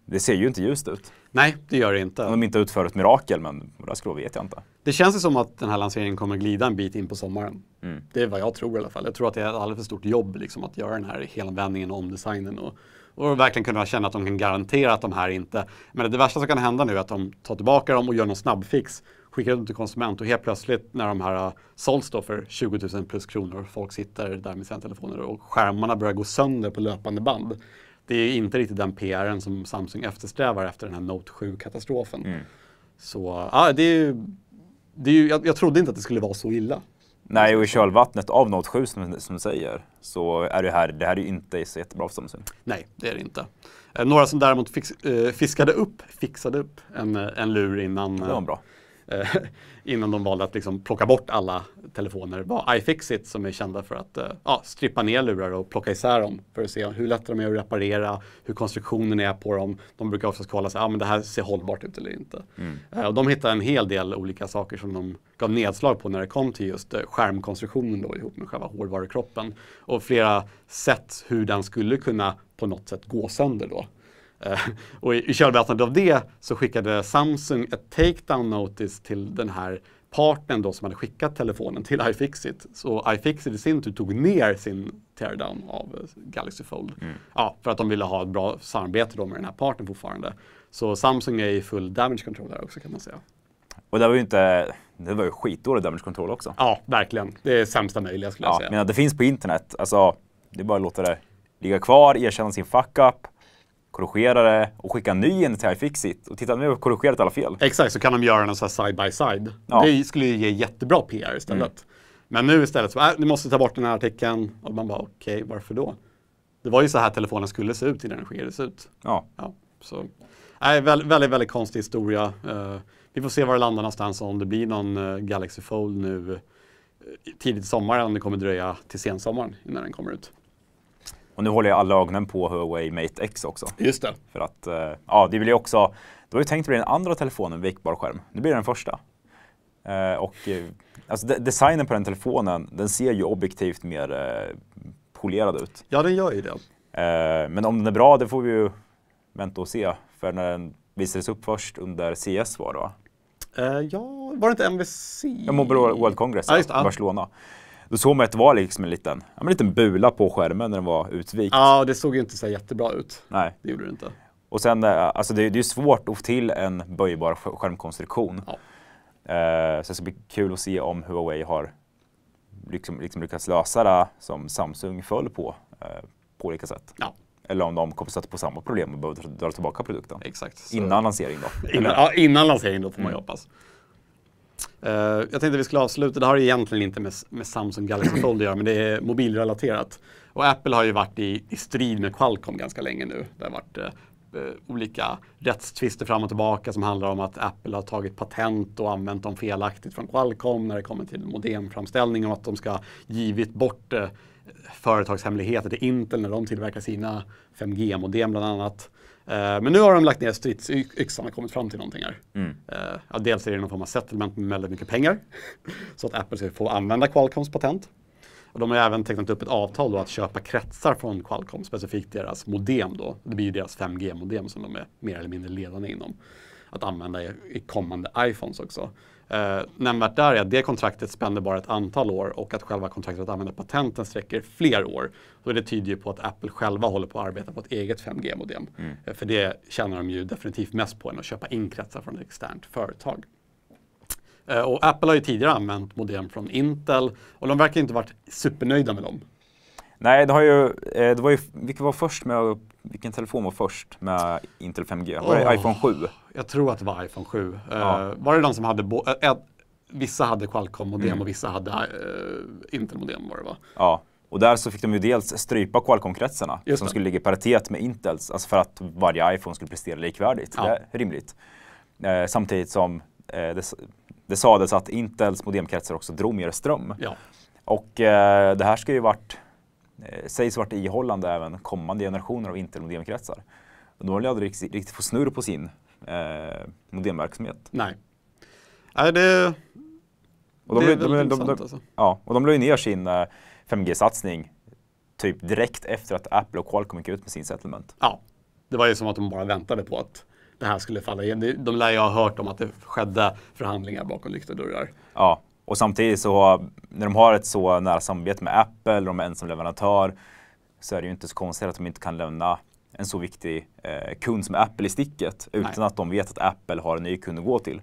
det ser ju inte ljust ut. Nej, det gör det inte. Om de inte utför ett mirakel, men vad det vet jag inte. Det känns ju som att den här lanseringen kommer glida en bit in på sommaren. Mm. Det är vad jag tror i alla fall. Jag tror att det är ett alldeles för stort jobb liksom, att göra den här helomvändningen och omdesignen. Och, och verkligen kunna känna att de kan garantera att de här inte... Men det värsta som kan hända nu är att de tar tillbaka dem och gör någon snabbfix skickar dem till konsument och helt plötsligt när de här äh, sålts då för 20 000 plus kronor, folk sitter där med sina telefoner och skärmarna börjar gå sönder på löpande band. Det är inte riktigt den PR som Samsung eftersträvar efter den här Note 7-katastrofen. Mm. Så ah, det är ju, det är ju, jag, jag trodde inte att det skulle vara så illa. Nej, och i kölvattnet av Note 7 som, som du säger så är det här, det här är ju inte så jättebra för Samsung. Nej, det är det inte. Eh, några som däremot fix, eh, fiskade upp, fixade upp en, eh, en lur innan. Det var eh, bra. Eh, Eh, innan de valde att liksom plocka bort alla telefoner var iFixit som är kända för att eh, ja, strippa ner lurar och plocka isär dem för att se hur lätta de är att reparera, hur konstruktionen är på dem. De brukar också kolla sig, ah, det här ser hållbart ut eller inte. Mm. Eh, och de hittade en hel del olika saker som de gav nedslag på när det kom till just skärmkonstruktionen då ihop med själva hårdvarukroppen. Och flera sätt hur den skulle kunna på något sätt gå sönder då. Eh, och i, i kölvattnet av det så skickade Samsung ett takedown notice till den här partnern då som hade skickat telefonen till iFixit. Så iFixit i sin tur tog ner sin teardown av eh, Galaxy Fold. Mm. Ja, för att de ville ha ett bra samarbete då med den här partnern fortfarande. Så Samsung är i full damage control där också kan man säga. Och det var ju inte... Det var ju skitdålig damage control också. Ja, verkligen. Det är sämsta möjliga skulle ja, jag säga. Men det finns på internet. Alltså, det är bara att låta det ligga kvar, erkänna sin fuck-up korrigera det och skicka en ny in till iFixit och titta nu har vi korrigerat alla fel. Exakt, så kan de göra den så här side by side. Ja. Det skulle ju ge jättebra PR istället. Mm. Men nu istället så, äh, ni måste ta bort den här artikeln och man bara okej, okay, varför då? Det var ju så här telefonen skulle se ut innan den skickades ut. Ja. ja så. Äh, väldigt, väldigt, konstig historia. Uh, vi får se var det landar någonstans om det blir någon uh, Galaxy Fold nu äh, tidigt i sommaren. Det kommer dröja till sensommaren innan den kommer ut. Och nu håller jag alla ögonen på Huawei Mate X också. Just det. För att, eh, ja, det blir också, det var ju tänkt att bli den andra telefonen med vikbar skärm. Nu blir det den första. Eh, och eh, alltså designen på den telefonen, den ser ju objektivt mer polerad ut. Ja, den gör ju det. men om den är bra, det får vi ju vänta och se. För när den visades upp först under CS var det va? ja, var det inte MVC? Ja, Mobile World Congress, ah, ja, Barcelona. Då såg man att det var liksom en liten, en liten bula på skärmen när den var utvikt. Ja, det såg ju inte så jättebra ut. Nej. Det gjorde det inte. Och sen, eh, alltså det, är ju svårt att få till en böjbar skärmkonstruktion. Ja. Uh, så det ska bli kul att se om Huawei har liksom, liksom lyckats lösa det som Samsung föll på, uh, på olika sätt. Ja. Eller om de kommer stöta på samma problem och behöver dra tillbaka produkten. Exakt. Så. Innan lansering då. innan, ja, innan lansering då får man mm. hoppas. Uh, jag tänkte vi skulle avsluta, det har egentligen inte med, med Samsung Galaxy Fold att göra, men det är mobilrelaterat. Och Apple har ju varit i, i strid med Qualcomm ganska länge nu. Det har varit uh, olika rättstvister fram och tillbaka som handlar om att Apple har tagit patent och använt dem felaktigt från Qualcomm när det kommer till modemframställning och att de ska givit bort uh, företagshemligheter till Intel när de tillverkar sina 5G-modem bland annat. Eh, men nu har de lagt ner stridsyxan och kommit fram till någonting här. Mm. Eh, ja, dels är det någon form av settlement med väldigt mycket pengar. Så att Apple ska få använda Qualcomms patent. Och de har även tecknat upp ett avtal då att köpa kretsar från Qualcomm, specifikt deras modem då. Det blir ju deras 5G-modem som de är mer eller mindre ledande inom. Att använda i kommande iPhones också. Eh, nämnvärt där är att det kontraktet spänner bara ett antal år och att själva kontraktet att använda patenten sträcker fler år. Så det tyder ju på att Apple själva håller på att arbeta på ett eget 5G-modem. Mm. Eh, för det tjänar de ju definitivt mest på än att köpa in kretsar från ett externt företag. Eh, och Apple har ju tidigare använt modem från Intel och de verkar inte varit supernöjda med dem. Nej, det, har ju, eh, det var ju, vilka var först med, vilken telefon var först med Intel 5G? Var det iPhone 7? Jag tror att det var iPhone 7. Eh, ja. var det de som hade, bo, äh, vissa hade Qualcomm-modem mm. och vissa hade äh, Intel-modem var det va? Ja. Och där så fick de ju dels strypa Qualcomm-kretsarna som skulle ligga i paritet med Intels, alltså för att varje iPhone skulle prestera likvärdigt. Ja. Det är rimligt. Eh, samtidigt som eh, det, det sades att Intels modemkretsar också drog mer ström. Ja. Och eh, det här ska ju varit Eh, sägs varit ihållande även kommande generationer av Intel-modemkretsar. De vill aldrig riktigt fått snurr på sin eh, modemverksamhet. Nej. Nej, det, och de, det är de, väldigt de, intressant de, alltså. Ja, och de la ju ner sin eh, 5G-satsning typ direkt efter att Apple och Qualcomm gick ut med sin settlement. Ja, det var ju som att de bara väntade på att det här skulle falla igen. De lär ju ha hört om att det skedde förhandlingar bakom lyckta dörrar. Ja, och samtidigt så, när de har ett så nära samarbete med Apple, de är ensam leverantör, så är det ju inte så konstigt att de inte kan lämna en så viktig eh, kund som Apple i sticket utan Nej. att de vet att Apple har en ny kund att gå till.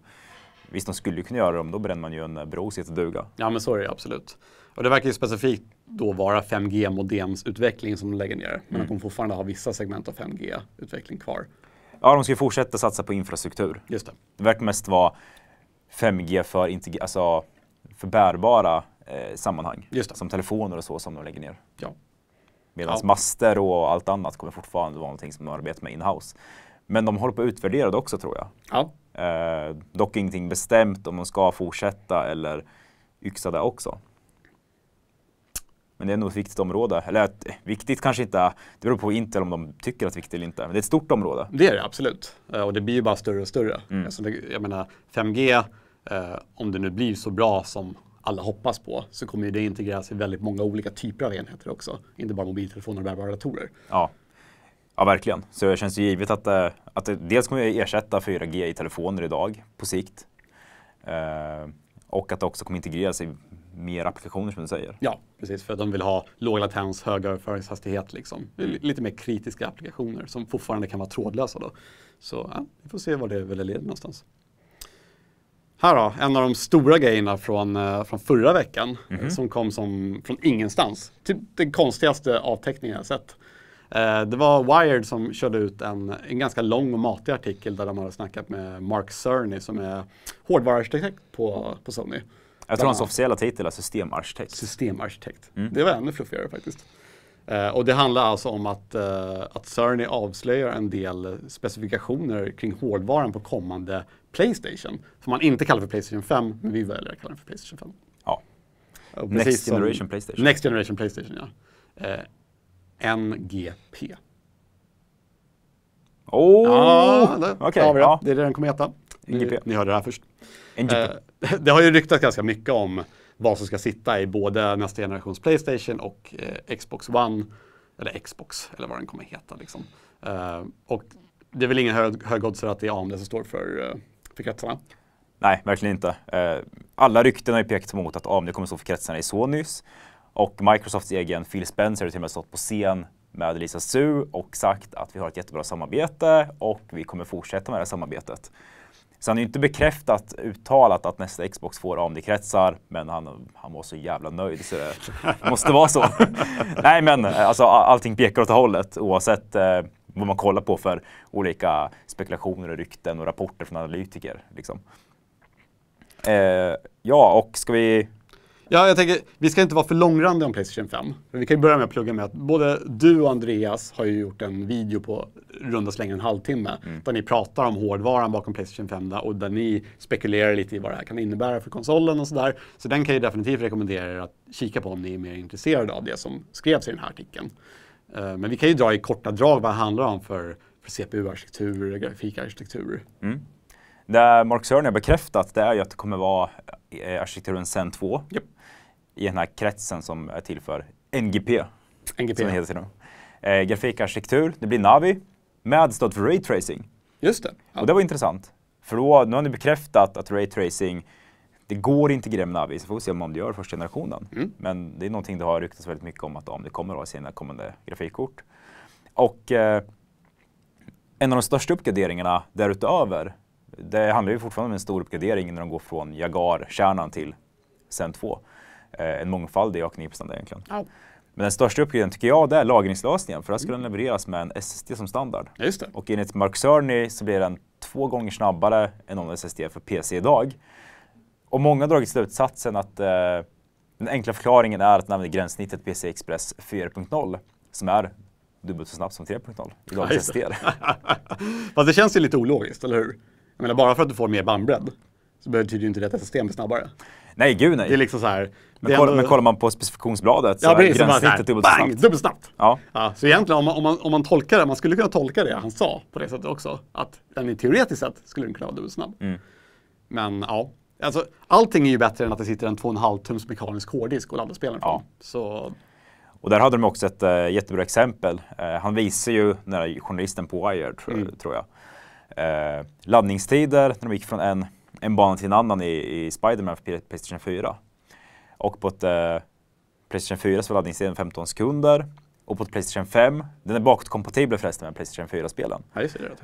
Visst, de skulle kunna göra det, men då bränner man ju en eh, bro sitt duga. Ja, men så är det absolut. Och det verkar ju specifikt då vara 5 g modemsutveckling som de lägger ner. Men mm. de fortfarande har vissa segment av 5G-utveckling kvar. Ja, de ska ju fortsätta satsa på infrastruktur. Just det. Det verkar mest vara 5G för integration, alltså för bärbara eh, sammanhang. Som telefoner och så som de lägger ner. Ja. Medan ja. master och allt annat kommer fortfarande vara någonting som de arbetar med inhouse. Men de håller på att utvärdera det också tror jag. Ja. Eh, dock ingenting bestämt om de ska fortsätta eller yxa det också. Men det är nog ett viktigt område. Eller att, eh, viktigt kanske inte, det beror på Intel om de tycker att det är viktigt eller inte. Men det är ett stort område. Det är det absolut. Eh, och det blir ju bara större och större. Mm. Alltså, jag menar, 5G Eh, om det nu blir så bra som alla hoppas på så kommer ju det integreras i väldigt många olika typer av enheter också. Inte bara mobiltelefoner och bärbara datorer. Ja. ja, verkligen. Så det känns ju givet att, det, eh, att det dels kommer ersätta 4G i telefoner idag på sikt. Eh, och att det också kommer integreras i mer applikationer som du säger. Ja, precis. För att de vill ha låg latens, hög överföringshastighet. Liksom. Mm. Lite mer kritiska applikationer som fortfarande kan vara trådlösa. Då. Så ja, vi får se var det leder någonstans. Här då, en av de stora grejerna från, eh, från förra veckan mm -hmm. som kom som från ingenstans. Typ den konstigaste avteckningen jag sett. Eh, det var Wired som körde ut en, en ganska lång och matig artikel där de hade snackat med Mark Cerny som är hårdvaruarkitekt på, på Sony. Jag tror hans officiella titel är systemarkitekt. Systemarkitekt. Mm. Det var ännu fluffigare faktiskt. Eh, och det handlar alltså om att, eh, att Cerny avslöjar en del specifikationer kring hårdvaran på kommande Playstation. Som man inte kallar för Playstation 5, men vi väljer att kalla den för Playstation 5. Ja. Next Generation Playstation. Next Generation Playstation, ja. Eh, NGP. Oh! Ja, det, okay, har vi det. Ja. det är det den kommer heta. Ni, ni hörde det här först. Eh, det har ju ryktats ganska mycket om vad som ska sitta i både nästa generations Playstation och eh, Xbox One, eller Xbox, eller vad den kommer heta. Liksom. Eh, och det är väl ingen hög, hög att det är AMD som står för, eh, för kretsarna? Nej, verkligen inte. Eh, alla rykten har ju pekat mot att AMD kommer stå för kretsarna i Sonys. Och Microsofts egen Phil Spencer har till och med stått på scen med Lisa Su och sagt att vi har ett jättebra samarbete och vi kommer fortsätta med det här samarbetet. Så han har ju inte bekräftat uttalat att nästa Xbox får AMD-kretsar, men han, han var så jävla nöjd så det måste vara så. Nej men alltså allting pekar åt det hållet oavsett eh, vad man kollar på för olika spekulationer och rykten och rapporter från analytiker. Liksom. Eh, ja, och ska vi Ja, jag tänker, vi ska inte vara för långrandiga om Playstation 5. Men vi kan ju börja med att plugga med att både du och Andreas har ju gjort en video på runda slängar en halvtimme. Mm. Där ni pratar om hårdvaran bakom Playstation 5 och där ni spekulerar lite i vad det här kan innebära för konsolen och sådär. Så den kan jag definitivt rekommendera er att kika på om ni är mer intresserade av det som skrevs i den här artikeln. Eh, men vi kan ju dra i korta drag vad det handlar om för, för CPU-arkitektur och grafikarkitektur. Mm. Det Mark Cerny har bekräftat det är ju att det kommer vara eh, arkitekturen Zen 2. Yep i den här kretsen som är till för NGP. NGP. Som heter det. Eh, grafikarkitektur, det blir Navi med stöd för raytracing. Just det. Ja. Och det var intressant. För då, nu har ni bekräftat att raytracing, det går att integrera med Navi. Så får vi se om det gör första generationen. Mm. Men det är någonting det har ryktats väldigt mycket om att det kommer att ha i sina kommande grafikkort. Och eh, en av de största uppgraderingarna därutöver, det handlar ju fortfarande om en stor uppgradering när de går från Jagar-kärnan till Zen 2. Eh, en mångfald i Aknipstand egentligen. Ja. Men den största uppgiften tycker jag det är lagringslösningen för där ska den mm. levereras med en SSD som standard. Just det. Och enligt Mark Cerny så blir den två gånger snabbare än någon SSD för PC idag. Och många har dragit slutsatsen att eh, den enkla förklaringen är att den använder gränssnittet PC Express 4.0 som är dubbelt så snabbt som 3.0 i dagens SSD. Fast det känns ju lite ologiskt, eller hur? Jag menar, bara för att du får mer bandbredd så betyder ju inte det att SSD blir snabbare. Nej, gud nej. Det är liksom så här. Men, koll, ändå... men kollar man på specifikationsbladet så ja, precis, är gränssnittet dubbelt snabbt. Dubbelt snabbt. Ja. ja. så egentligen om man, om, man, om man tolkar det, man skulle kunna tolka det han sa på det sättet också. Att den teoretiskt sett skulle den kunna vara dubbelt snabb. Mm. Men ja, alltså, allting är ju bättre än att det sitter en 2,5 tums mekanisk hårddisk och laddar spelen från. Ja. Så... Och där hade de också ett äh, jättebra exempel. Äh, han visar ju den där journalisten på Wired, tror, mm. tror jag. Äh, laddningstider när de gick från en en bana till en annan i, i man för Playstation 4. Och på ett eh, Playstation 4 så var laddningstiden 15 sekunder. Och på ett Playstation 5, den är bakåtkompatibel förresten med Playstation 4-spelen.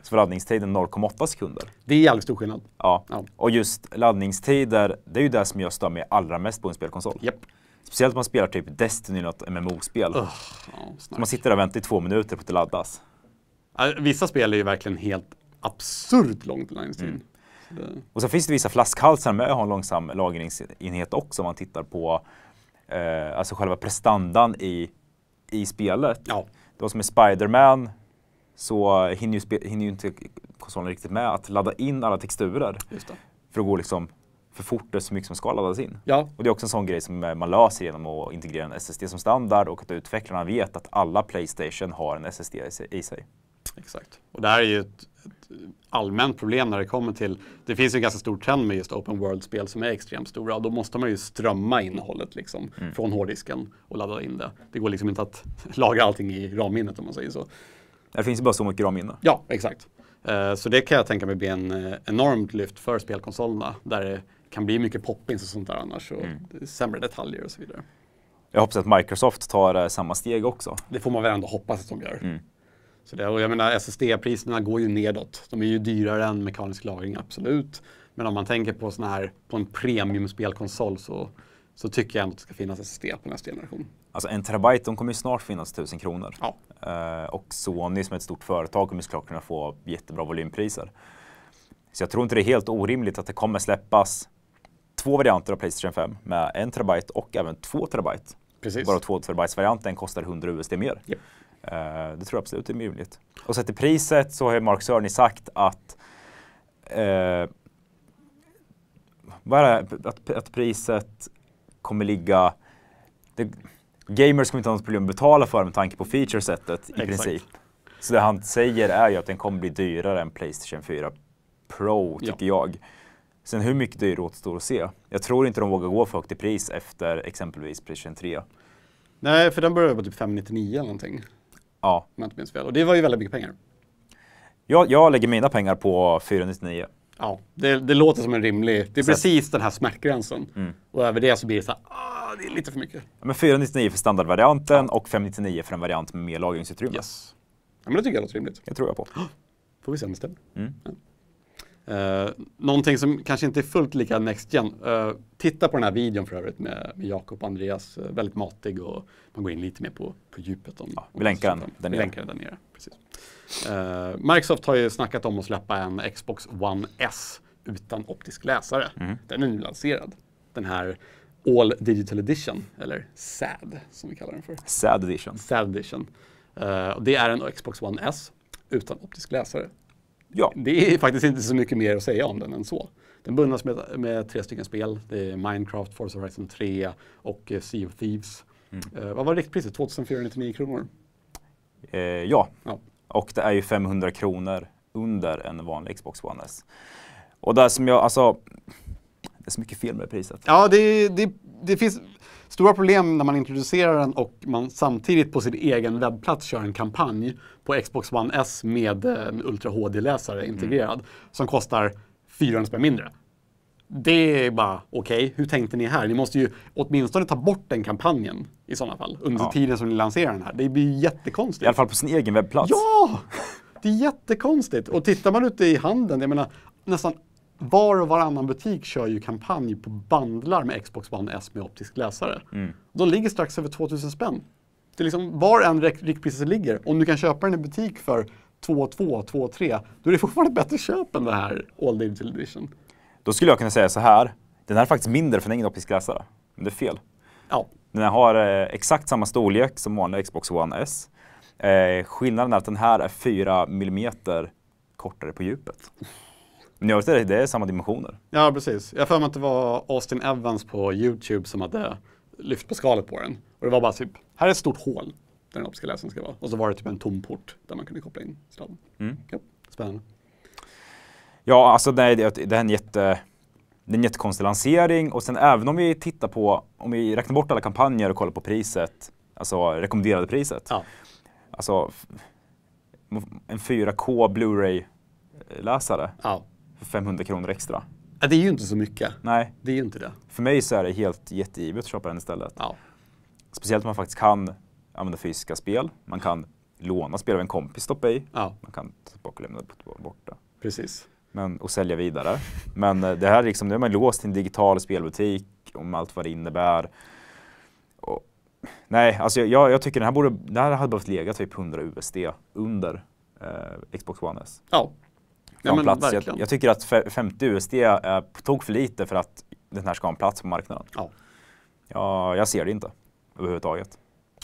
Så var laddningstiden 0,8 sekunder. Det är jävligt stor skillnad. Ja. ja. och just laddningstider, det är ju det som jag stör mig allra mest på en spelkonsol. Yep. Speciellt om man spelar typ Destiny något MMO-spel. Oh, man sitter där och väntar i två minuter på att det laddas. Vissa spel är ju verkligen helt absurt långt laddningstid. Mm. Och så finns det vissa flaskhalsar med att ha en långsam lagringsenhet också om man tittar på eh, alltså själva prestandan i, i spelet. Ja. Då som är Spiderman så hinner ju, hinner ju inte konsolen riktigt med att ladda in alla texturer. För att gå liksom för fort det är så mycket som ska laddas in. Ja. Och det är också en sån grej som eh, man löser genom att integrera en SSD som standard och att utvecklarna vet att alla Playstation har en SSD i sig. Exakt. Och det här är ju ett, ett allmänt problem när det kommer till, det finns ju en ganska stor trend med just open world-spel som är extremt stora och då måste man ju strömma innehållet liksom mm. från hårddisken och ladda in det. Det går liksom inte att lagra allting i ramminnet om man säger så. Det finns ju bara så mycket ramminne. Ja, exakt. Eh, så det kan jag tänka mig bli en eh, enormt lyft för spelkonsolerna där det kan bli mycket poppins och sånt där annars och mm. sämre detaljer och så vidare. Jag hoppas att Microsoft tar eh, samma steg också. Det får man väl ändå hoppas att de gör. Mm. Så det, och jag menar SSD-priserna går ju nedåt. De är ju dyrare än mekanisk lagring, absolut. Men om man tänker på, såna här, på en premiumspelkonsol så, så tycker jag ändå att det ska finnas SSD på nästa generation. Alltså en terabyte, de kommer ju snart finnas 1000 kronor. Ja. Uh, och Sony som är ett stort företag kommer såklart kunna få jättebra volympriser. Så jag tror inte det är helt orimligt att det kommer släppas två varianter av Playstation 5 med en terabyte och även två terabyte. Precis. Bara två terabytes varianten kostar 100 USD mer. Yep. Eh, det tror jag absolut är möjligt. Och sett till priset så har ju Mark Cerny sagt att eh, vad är det? Att, att priset kommer ligga... Det, gamers kommer inte ha något problem att betala för med tanke på featuresetet i princip. Så det han säger är ju att den kommer bli dyrare än Playstation 4 Pro, tycker ja. jag. Sen hur mycket dyrare återstår att se. Jag tror inte de vågar gå för högt i pris efter exempelvis Playstation 3. Nej, för den började på typ 599 eller någonting. Ja. Om jag inte minns fel. Och det var ju väldigt mycket pengar. Jag, jag lägger mina pengar på 499. Ja, det, det låter som en rimlig... Det är så precis att... den här smärtgränsen. Mm. Och över det så blir det så här, ah, det är lite för mycket. men 499 för standardvarianten ja. och 599 för en variant med mer lagringsutrymme. Yes. Ja, men det tycker jag låter rimligt. Det tror jag på. Får vi se om det stämmer. Mm. Ja. Eh, någonting som kanske inte är fullt lika Next Gen. Eh, titta på den här videon för övrigt med, med Jakob och Andreas. Eh, väldigt matig och man går in lite mer på, på djupet. Om, ja, vi länkar den där nere. Vi Länkar den nere precis. Eh, Microsoft har ju snackat om att släppa en Xbox One S utan optisk läsare. Mm. Den är nu lanserad. Den här All Digital Edition, eller SAD som vi kallar den för. SAD Edition. SAD Edition. Eh, det är en Xbox One S utan optisk läsare. Ja. Det är faktiskt inte så mycket mer att säga om den än så. Den bundas med, med tre stycken spel. Det är Minecraft, Forza Horizon 3 och eh, Sea of Thieves. Mm. Eh, vad var riktpriset? 2499 kronor? Eh, ja. ja. Och det är ju 500 kronor under en vanlig Xbox One S. Och det som jag, alltså, det är så mycket fel med priset. Ja, det, det det finns stora problem när man introducerar den och man samtidigt på sin egen webbplats kör en kampanj på Xbox One S med en Ultra HD-läsare mm. integrerad mm. som kostar 400 spänn mindre. Det är bara, okej, okay, hur tänkte ni här? Ni måste ju åtminstone ta bort den kampanjen i sådana fall under ja. tiden som ni lanserar den här. Det blir ju jättekonstigt. I alla fall på sin egen webbplats. Ja! Det är jättekonstigt. Och tittar man ute i handeln, jag menar nästan var och varannan butik kör ju kampanj på bandlar med Xbox One S med optisk läsare. Mm. De ligger strax över 2000 spänn. Det är liksom var än riktpriset ligger, om du kan köpa den i butik för 2 2 2 3 då är det fortfarande bättre köp än det här All Digital Edition. Då skulle jag kunna säga så här, den här är faktiskt mindre för den ingen optisk läsare. Men det är fel. Ja. Den här har eh, exakt samma storlek som vanliga Xbox One S. Eh, skillnaden är att den här är 4 mm kortare på djupet. Men i övrigt är det, är samma dimensioner. Ja, precis. Jag för mig att det var Austin Evans på YouTube som hade lyft på skalet på den. Och det var bara typ, här är ett stort hål där den optiska läsaren ska vara. Och så var det typ en tom port där man kunde koppla in slaven. Mm. Ja, spännande. Ja, alltså nej, det, det är en jätte... Det är en jättekonstig lansering och sen även om vi tittar på, om vi räknar bort alla kampanjer och kollar på priset, alltså rekommenderade priset. Ja. Alltså en 4K Blu-ray läsare. Ja. 500 kronor extra. Ja, det är ju inte så mycket. Nej. Det är ju inte det. För mig så är det helt jättegivet att köpa den istället. Ja. Speciellt om man faktiskt kan använda fysiska spel. Man kan låna spel av en kompis, stoppa i. Ja. Man kan ta tillbaka och lämna borta. Precis. Men, och sälja vidare. Men eh, det här liksom, nu är man låst till en digital spelbutik om allt vad det innebär. Och, nej, alltså jag, jag, tycker den här, borde, den här hade behövt ligga typ 100 USD under eh, Xbox One S. Ja ska en plats. Jag, jag, tycker att 50 USD är på för lite för att den här ska ha en plats på marknaden. Ja. ja jag ser det inte överhuvudtaget.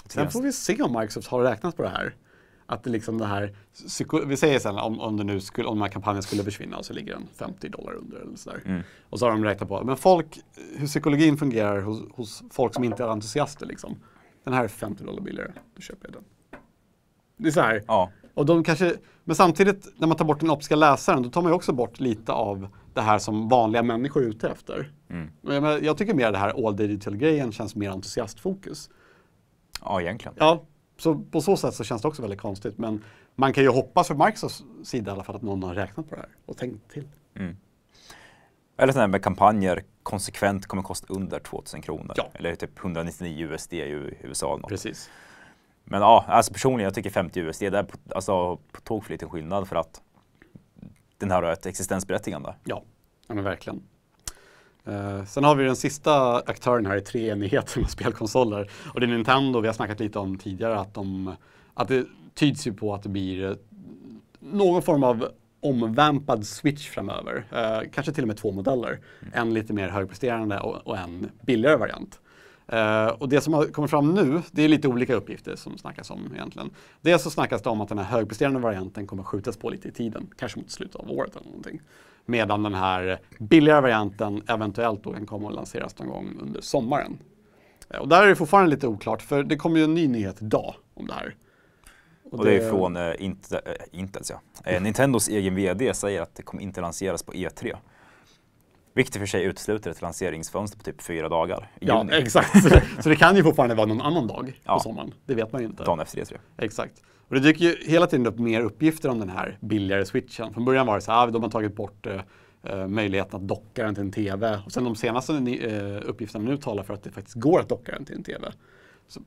Sen får vi se om Microsoft har räknat på det här. Att det liksom det här, vi säger sen om, om, det nu skulle, om den här kampanjen skulle försvinna så ligger den 50 dollar under eller sådär. Mm. Och så har de räknat på, men folk, hur psykologin fungerar hos, hos folk som inte är entusiaster liksom. Den här är 50 dollar billigare, då köper jag den. Det är så här, ja. Och de kanske, men samtidigt, när man tar bort den optiska läsaren, då tar man ju också bort lite av det här som vanliga människor är ute efter. Mm. Jag, jag tycker mer det här all digital-grejen känns mer entusiastfokus. Ja, egentligen. Ja, så på så sätt så känns det också väldigt konstigt. Men man kan ju hoppas för Microsofts sida i alla fall att någon har räknat på det här och tänkt till. Mm. Eller sådana med kampanjer konsekvent kommer kosta under 2000 kronor. Ja. Eller typ 199 USD i USA eller något. Precis. Men ja, alltså personligen, jag tycker 50 USD, det är på, alltså, på tok för liten skillnad för att den här har ett existensberättigande. Ja, ja men verkligen. Eh, sen har vi den sista aktören här i tre enheter med spelkonsoler. Och det är Nintendo. Vi har snackat lite om tidigare att, de, att det tyds ju på att det blir eh, någon form av omvampad switch framöver. Eh, kanske till och med två modeller. Mm. En lite mer högpresterande och, och en billigare variant. Uh, och det som har kommit fram nu, det är lite olika uppgifter som snackas om egentligen. Dels så snackas det om att den här högpresterande varianten kommer skjutas på lite i tiden, kanske mot slutet av året eller någonting. Medan den här billigare varianten eventuellt då kan komma att lanseras någon gång under sommaren. Uh, och där är det fortfarande lite oklart, för det kommer ju en ny nyhet idag om det här. Och, och det... är från eh, inte, eh, inte, alltså, eh, Nintendos egen VD säger att det kommer inte lanseras på E3. Vilket i och för sig utesluter ett lanseringsfönster på typ fyra dagar. I ja, juni. exakt. så det kan ju fortfarande vara någon annan dag på sommaren. Det vet man ju inte. Dagen efter det, tror jag. Exakt. Och det dyker ju hela tiden upp mer uppgifter om den här billigare switchen. Från början var det så här, ah, de har tagit bort eh, eh, möjligheten att docka den till en TV. Och sen de senaste eh, uppgifterna nu talar för att det faktiskt går att docka den till en TV. Så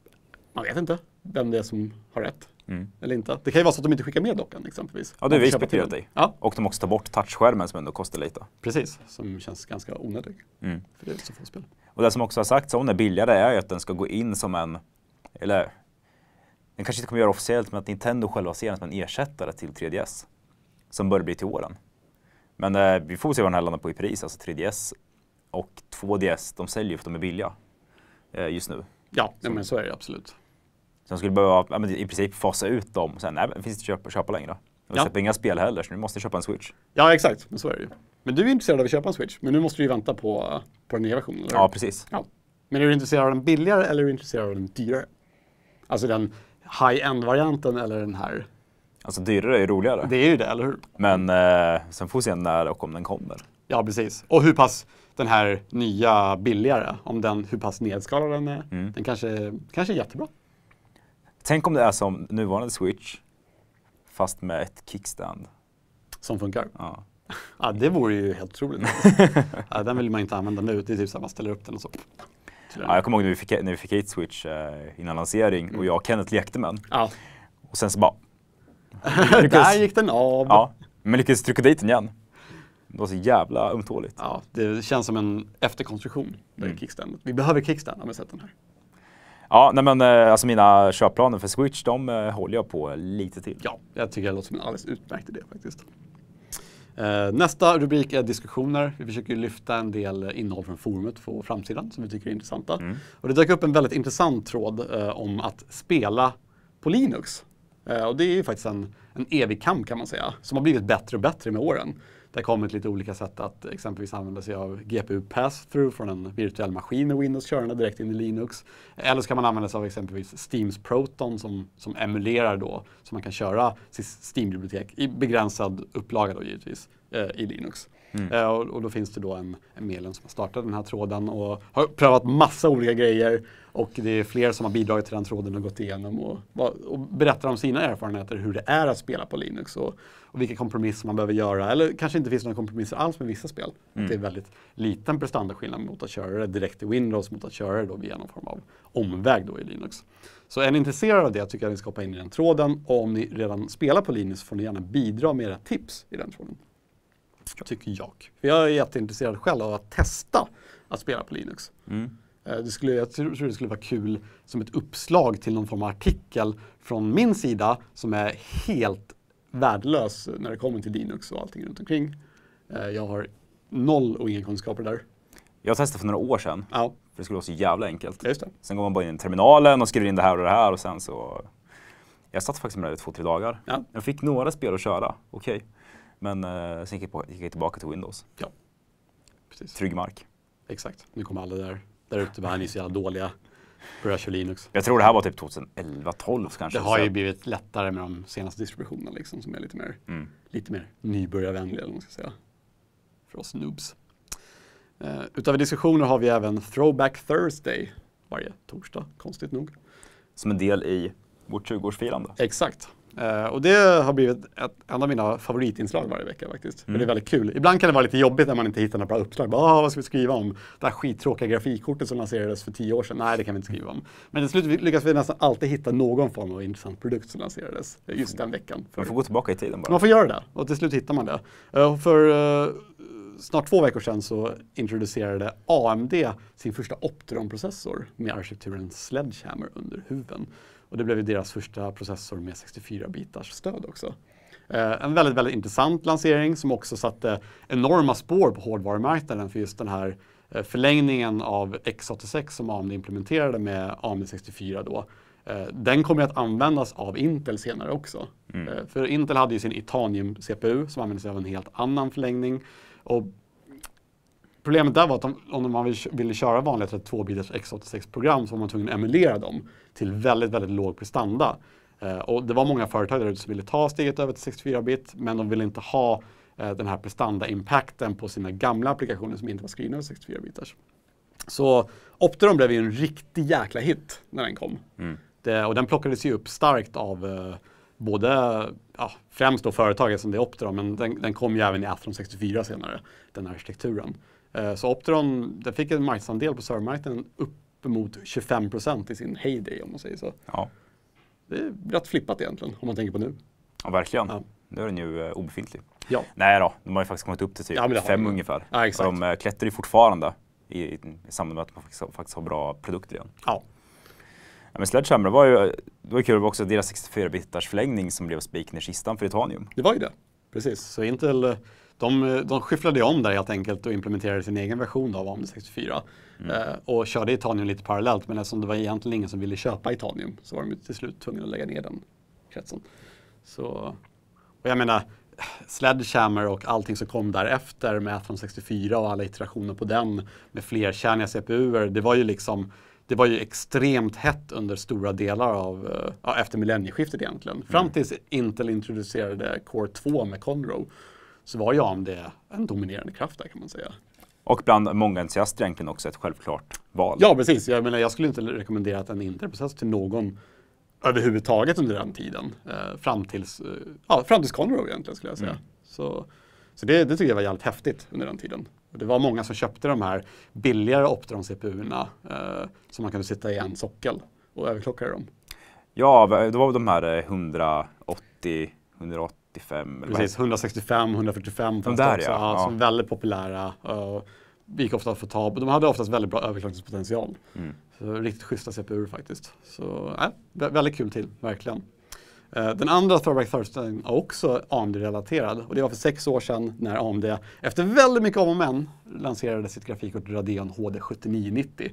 man vet inte vem det är som har rätt. Mm. Eller inte. Det kan ju vara så att de inte skickar med dockan exempelvis. Ja, det är vi spekulerat i. Ja. Och de också tar bort touchskärmen som ändå kostar lite. Precis, som känns ganska onödig. Mm. För det är så få spel. Och det som också har sagts om den billigare är ju att den ska gå in som en, eller den kanske inte kommer göra officiellt, men att Nintendo själva ser den som en ersättare till 3DS. Som börjar bli till åren. Men eh, vi får se vad den här landar på i pris. Alltså 3DS och 2DS, de säljer ju för att de är billiga eh, just nu. Ja, så. men så är det absolut de skulle behöva i princip fasa ut dem. Sen nej, finns det inte att köpa längre. Och ja. släpper inga spel heller, så nu måste köpa en Switch. Ja, exakt. Men så är det ju. Men du är intresserad av att köpa en Switch, men nu måste du ju vänta på, på den nya versionen. Ja, precis. Ja. Men är du intresserad av den billigare eller är du intresserad av den dyrare? Alltså den high-end-varianten eller den här? Alltså dyrare är ju roligare. Det är ju det, eller hur? Men eh, sen får vi se när och om den kommer. Ja, precis. Och hur pass den här nya billigare, om den, hur pass nedskalad den är. Mm. Den kanske, kanske är jättebra. Tänk om det är som nuvarande Switch, fast med ett kickstand. Som funkar? Ja. ja det vore ju helt otroligt. ja, den vill man inte använda nu. Det är typ så här, man ställer upp den och så. Ja, jag kommer ihåg när vi fick, när vi fick hit Switch eh, innan lansering mm. och jag och Kenneth lekte med den. Ja. Och sen så bara... lyckades, Där gick den av. Ja, men lyckades trycka dit den igen. Det var så jävla ömtåligt. Ja, det känns som en efterkonstruktion, mm. kickstanden. Vi behöver kickstand, om vi sett den här. Ja, nej men eh, alltså mina köpplaner för Switch, de eh, håller jag på lite till. Ja, jag tycker det låter som en alldeles utmärkt idé faktiskt. Eh, nästa rubrik är diskussioner. Vi försöker lyfta en del innehåll från forumet på framsidan som vi tycker är intressanta. Mm. Och det dök upp en väldigt intressant tråd om att spela på Linux. och det är ju faktiskt en, en evig kamp kan man säga, som har blivit bättre och bättre med åren det har kommit lite olika sätt att exempelvis använda sig av GPU pass-through från en virtuell maskin i Windows, körande direkt in i Linux. Eller så kan man använda sig av exempelvis Steams Proton som, som emulerar då, så man kan köra sitt Steam-bibliotek i begränsad upplaga då givetvis eh, i Linux. Mm. Eh, och, och, då finns det då en, en medlem som har startat den här tråden och har prövat massa olika grejer. Och det är fler som har bidragit till den tråden och gått igenom och, och berättar om sina erfarenheter hur det är att spela på Linux. Och, och vilka kompromisser man behöver göra. Eller kanske inte finns några kompromisser alls med vissa spel. Mm. Det är väldigt liten prestandaskillnad mot att köra det direkt i Windows mot att köra det då via någon form av omväg då i Linux. Så är ni intresserade av det tycker jag att ni ska hoppa in i den tråden och om ni redan spelar på Linux får ni gärna bidra med era tips i den tråden. Tycker jag. För jag är jätteintresserad själv av att testa att spela på Linux. Mm. Eh, det skulle, jag tror det skulle vara kul som ett uppslag till någon form av artikel från min sida som är helt värdelös när det kommer till Linux och allting runt omkring. Eh, jag har noll och inga kunskaper där. Jag testade för några år sedan. Ja. För det skulle vara så jävla enkelt. Just det. Sen går man bara in i terminalen och skriver in det här och det här och sen så... Jag satt faktiskt med det i två, tre dagar. Ja. Jag fick några spel att köra, okej. Okay. Men eh, sen gick jag, gick jag tillbaka till Windows. Ja. Precis. Trygg mark. Exakt. Nu kommer alla där, där ute bara, ni är så jävla dåliga. Brush och Linux. Jag tror det här var typ 2011, 12 kanske. Det har ju blivit lättare med de senaste distributionerna liksom som är lite mer, mm. lite mer nybörjarvänliga eller vad man ska säga. För oss noobs. Uh, eh, utöver diskussioner har vi även Throwback Thursday varje torsdag, konstigt nog. Som en del i vårt 20-årsfirande. Exakt. Uh, och det har blivit ett, en av mina favoritinslag varje vecka faktiskt. Mm. det är mm. väldigt kul. Ibland kan det vara lite jobbigt när man inte hittar några bra uppslag. Bara, ah, vad ska vi skriva om? Det här skittråkiga grafikkortet som lanserades för tio år sedan. Nej, det kan vi inte skriva om. Men till slut lyckas vi nästan alltid hitta någon form av intressant produkt som lanserades just den veckan. Man får gå tillbaka i tiden bara. Man får göra det. Och till slut hittar man det. Uh, för uh, snart två veckor sedan så introducerade AMD sin första optron processor med arkitekturen Sledgehammer under huven. Och det blev ju deras första processor med 64-bitars stöd också. Mm. Eh, en väldigt, väldigt intressant lansering som också satte enorma spår på hårdvarumarknaden för just den här eh, förlängningen av x86 som AMD implementerade med AMD 64 då. Eh, den kommer att användas av Intel senare också. Mm. Eh, för Intel hade ju sin Itanium-CPU som använde sig av en helt annan förlängning. Och problemet där var att om man ville köra vanliga 32-bitars x86-program så var man tvungen att emulera dem till väldigt, väldigt låg prestanda. Eh, och det var många företag där ute som ville ta steget över till 64-bit, men de ville inte ha eh, den här prestanda-impacten på sina gamla applikationer som inte var skrivna över 64-bitars. Så Opteron blev ju en riktig jäkla hit när den kom. Mm. Det, och den plockades ju upp starkt av eh, både, ja, främst då företaget som det är Optron, men den, den kom ju även i Athlon 64 senare, den här arkitekturen. Eh, så Optron, den fick en marknadsandel på servermarknaden upp uppemot 25 procent i sin heyday om man säger så. Ja. Det är rätt flippat egentligen om man tänker på nu. Ja, verkligen. Ja. Nu är den ju eh, obefintlig. Ja. Nej då, de har ju faktiskt kommit upp till typ ja, fem ungefär. Ja, exakt. Och de eh, klättrar ju fortfarande i, i, i samband med att man faktiskt, faktiskt har bra produkter igen. Ja. Ja, men Sledgehammer var ju, det var ju kul också deras 64-bitars förlängning som blev spiken i kistan för Itanium. Det var ju det, precis. Så Intel eh, de, de skyfflade om där helt enkelt och implementerade sin egen version av AMD 64. Mm. Eh, och körde Itanium lite parallellt men eftersom det var egentligen ingen som ville köpa Itanium så var de till slut tvungna att lägga ner den kretsen. Så, och jag menar, Sledgehammer och allting som kom därefter med Atom 64 och alla iterationer på den med flerkärniga CPUer, det var ju liksom det var ju extremt hett under stora delar av, eh, ja, efter millennieskiftet egentligen. Fram mm. tills Intel introducerade Core 2 med Conroe så var Jan det en dominerande kraft där kan man säga. Och bland många entusiaster egentligen också ett självklart val. Ja, precis. Jag, menar, jag skulle inte rekommendera att en interprocess till någon överhuvudtaget under den tiden. Eh, fram, tills, eh, ja, fram tills Conroe egentligen skulle jag säga. Mm. Så, så det, det tycker jag var jävligt häftigt under den tiden. Och det var många som köpte de här billigare Optron-CPUerna eh, som man kunde sitta i en sockel och överklocka dem. Ja, det var de här 180, eh, 180 165. Eller Precis, 165, 145 fanns det också. Ja. Ja, som väldigt populära. Uh, gick ofta att få tag på. De hade oftast väldigt bra överklagningspotential. Mm. riktigt schyssta CPUer faktiskt. Så äh, väldigt kul till, verkligen. Eh, den andra Throwback Thursday är också AMD-relaterad och det var för sex år sedan när AMD efter väldigt mycket om och men lanserade sitt grafikkort Radeon HD 7990.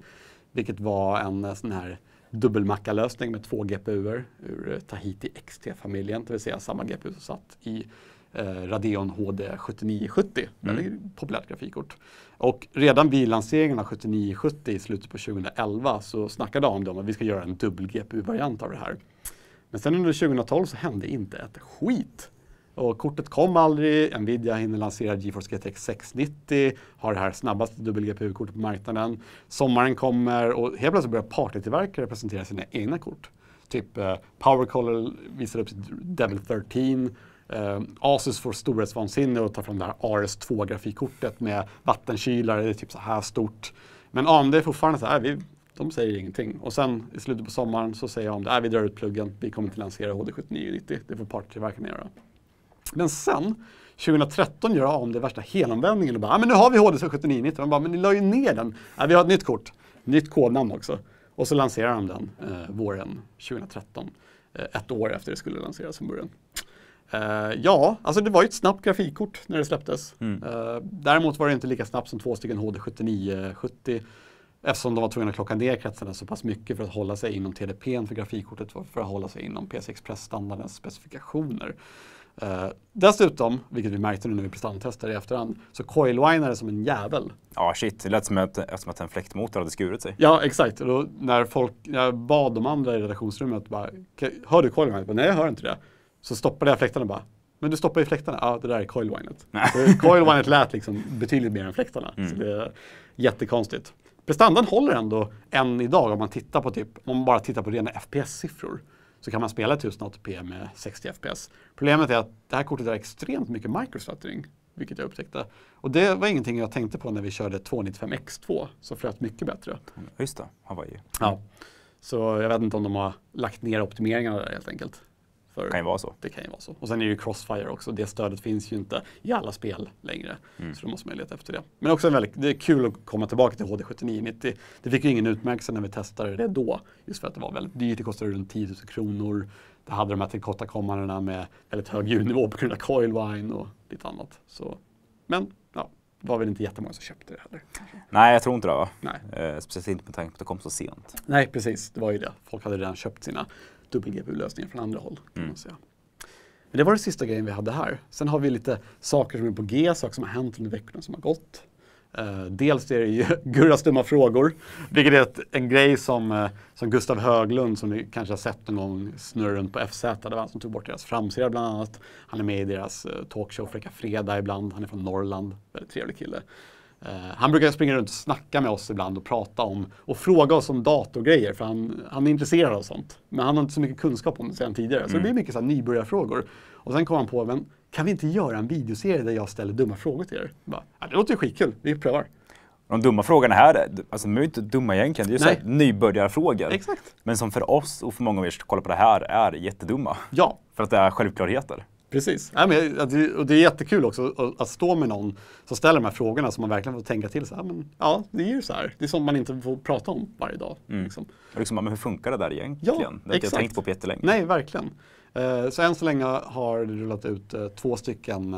Vilket var en eh, sån här dubbelmackalösning med två GPUer ur eh, Tahiti XT-familjen, det vill säga samma GPU som satt i eh, Radeon HD 7970, mm. väldigt populärt grafikkort. Och redan vid lanseringen av 7970 i slutet på 2011 så snackade AMD om att vi ska göra en dubbel GPU-variant av det här. Men sen under 2012 så hände inte ett skit. Och kortet kom aldrig, Nvidia hinner lansera GeForce GTX 690, har det här snabbaste wgpu kortet på marknaden. Sommaren kommer och helt plötsligt börjar partytillverkare presentera sina egna kort. Typ eh, Powercolor visar upp sitt Devil 13, eh, Asus får storhetsvansinne och tar fram det här RS2-grafikkortet med vattenkylare, det är typ så här stort. Men AMD är fortfarande så här, äh, vi, de säger ingenting. Och sen i slutet på sommaren så säger AMD, äh, vi drar ut pluggen, vi kommer inte lansera HD7990, det får partytillverkarna göra. Men sen 2013 gör jag om det värsta helomvändningen och bara, ah, men nu har vi hd 7990. Man bara, men ni la ju ner den. Ah, vi har ett nytt kort, nytt kodnamn också. Och så lanserar de den eh, våren 2013. Eh, ett år efter det skulle lanseras från början. Eh, ja, alltså det var ju ett snabbt grafikkort när det släpptes. Mm. Eh, däremot var det inte lika snabbt som två stycken HD 7970. Eh, eftersom de var tvungna att klocka ner kretsarna så pass mycket för att hålla sig inom TDP för grafikkortet för att hålla sig inom PC Express-standardens specifikationer. Eh, dessutom, vilket vi märkte nu när vi prestandatestade i efterhand, så coilwinade som en jävel. Ja, shit. Det lät som att, som att en fläktmotor hade skurit sig. Ja, exakt. Och då, när folk, jag bad de andra i redaktionsrummet, bara, hör du coilwinet? Nej, jag hör inte det. Så stoppade jag fläktarna bara, men du stoppar ju fläktarna. Ja, ah, det där är coilwinet. coilwinet lät liksom betydligt mer än fläktarna. Mm. Så det är jättekonstigt. Prestandan håller ändå än idag om man tittar på typ, om man bara tittar på rena FPS-siffror så kan man spela 1080p med 60 FPS. Problemet är att det här kortet har extremt mycket microsluttering, vilket jag upptäckte. Och det var ingenting jag tänkte på när vi körde 295X2, som flöt mycket bättre. Just det, Hawaii. Ja. Så jag vet inte om de har lagt ner optimeringarna där helt enkelt. Det kan ju vara så. Det kan ju vara så. Och sen är det ju Crossfire också. Det stödet finns ju inte i alla spel längre. Mm. Så då måste man leta efter det. Men också en väldigt, det är kul att komma tillbaka till HD 7990. Det fick ju ingen utmärkelse när vi testade det då. Just för att det var väldigt dyrt. Det kostade runt 10 000 kronor. Det hade de här tillkortakommandena med väldigt hög ljudnivå på grund av Coilwine och lite annat. Så, men ja, det var väl inte jättemånga som köpte det heller. Nej, jag tror inte det. Va? Nej. Eh, speciellt inte med tanke på att det kom så sent. Nej, precis. Det var ju det. Folk hade redan köpt sina dubbel-GPU-lösningar från andra håll. Kan mm. man säga. Men det var den sista grejen vi hade här. Sen har vi lite saker som är på G, saker som har hänt under veckorna som har gått. Uh, dels är det ju Gurras dumma frågor, vilket är ett, en grej som, uh, som Gustav Höglund, som ni kanske har sett någon gång, snurrar runt på FZ. Det var han som tog bort deras framsida bland annat. Han är med i deras uh, talkshow Fräcka Fredag ibland. Han är från Norrland, väldigt trevlig kille. Eh, han brukar springa runt och snacka med oss ibland och prata om och fråga oss om datorgrejer för han, han är intresserad av sånt. Men han har inte så mycket kunskap om det sedan tidigare. Mm. Så det blir mm. mycket så här nybörjarfrågor. Och sen kommer han på, men kan vi inte göra en videoserie där jag ställer dumma frågor till er? Bara, det låter ju skitkul, vi prövar. De dumma frågorna här, alltså de är ju inte dumma egentligen, det är ju Nej. så här nybörjarfrågor. Exakt. Men som för oss och för många av er som kollar på det här är jättedumma. Ja. För att det är självklarheter. Precis. Ja, men, och det är jättekul också att stå med någon som ställer de här frågorna som man verkligen får tänka till. Så här, men, ja, det är ju så här. Det är sånt man inte får prata om varje dag. Mm. Liksom. Liksom, men hur funkar det där egentligen? Ja, det har jag tänkt på på jättelänge. Nej, verkligen. Eh, så än så länge har det rullat ut eh, två stycken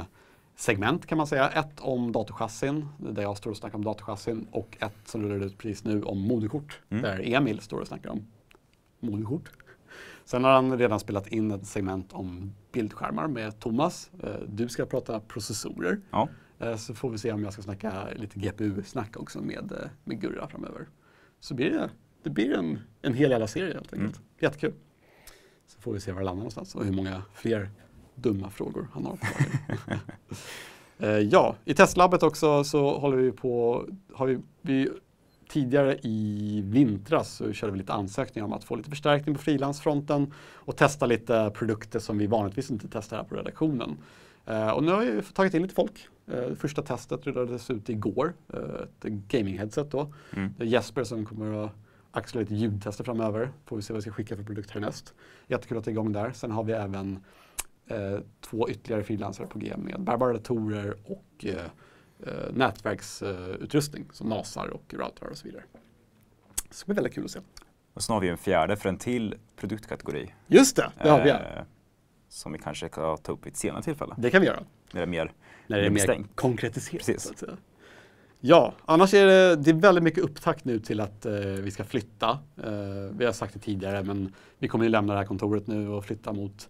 segment kan man säga. Ett om datorchassin, där jag står och snackar om datorchassin och ett som rullar ut precis nu om moderkort, mm. där Emil står och snackar om moderkort. Sen har han redan spelat in ett segment om bildskärmar med Thomas. Eh, du ska prata processorer. Ja. Eh, så får vi se om jag ska snacka lite GPU-snack också med, eh, med Gurra framöver. Så blir det, det blir en, en hel jävla serie helt enkelt. Mm. Jättekul. Så får vi se var det landar någonstans och hur många fler dumma frågor han har. ja, i testlabbet också så håller vi på, har vi, vi tidigare i vintras så körde vi lite ansökningar om att få lite förstärkning på frilansfronten och testa lite produkter som vi vanligtvis inte testar här på redaktionen. Uh, och nu har vi tagit in lite folk. Uh, första testet rullades ut igår, uh, ett gaming-headset då. Mm. Det är Jesper som kommer att axla lite ljudtester framöver. Får vi se vad vi ska skicka för produkt härnäst. Jättekul att det är igång där. Sen har vi även två ytterligare frilansare på G med bärbara datorer och eh, nätverksutrustning som NASAR och routrar och så vidare. Så det blir väldigt kul att se. Och sen har vi en fjärde för en till produktkategori. Just det, det har vi. Eh, som vi kanske kan ta upp vid ett senare tillfälle. Det kan vi göra. När det är mer, När det är mer konkretiserat. Precis. Ja, annars är det, det är väldigt mycket upptakt nu till att eh, vi ska flytta. Eh, vi har sagt det tidigare, men vi kommer ju lämna det här kontoret nu och flytta mot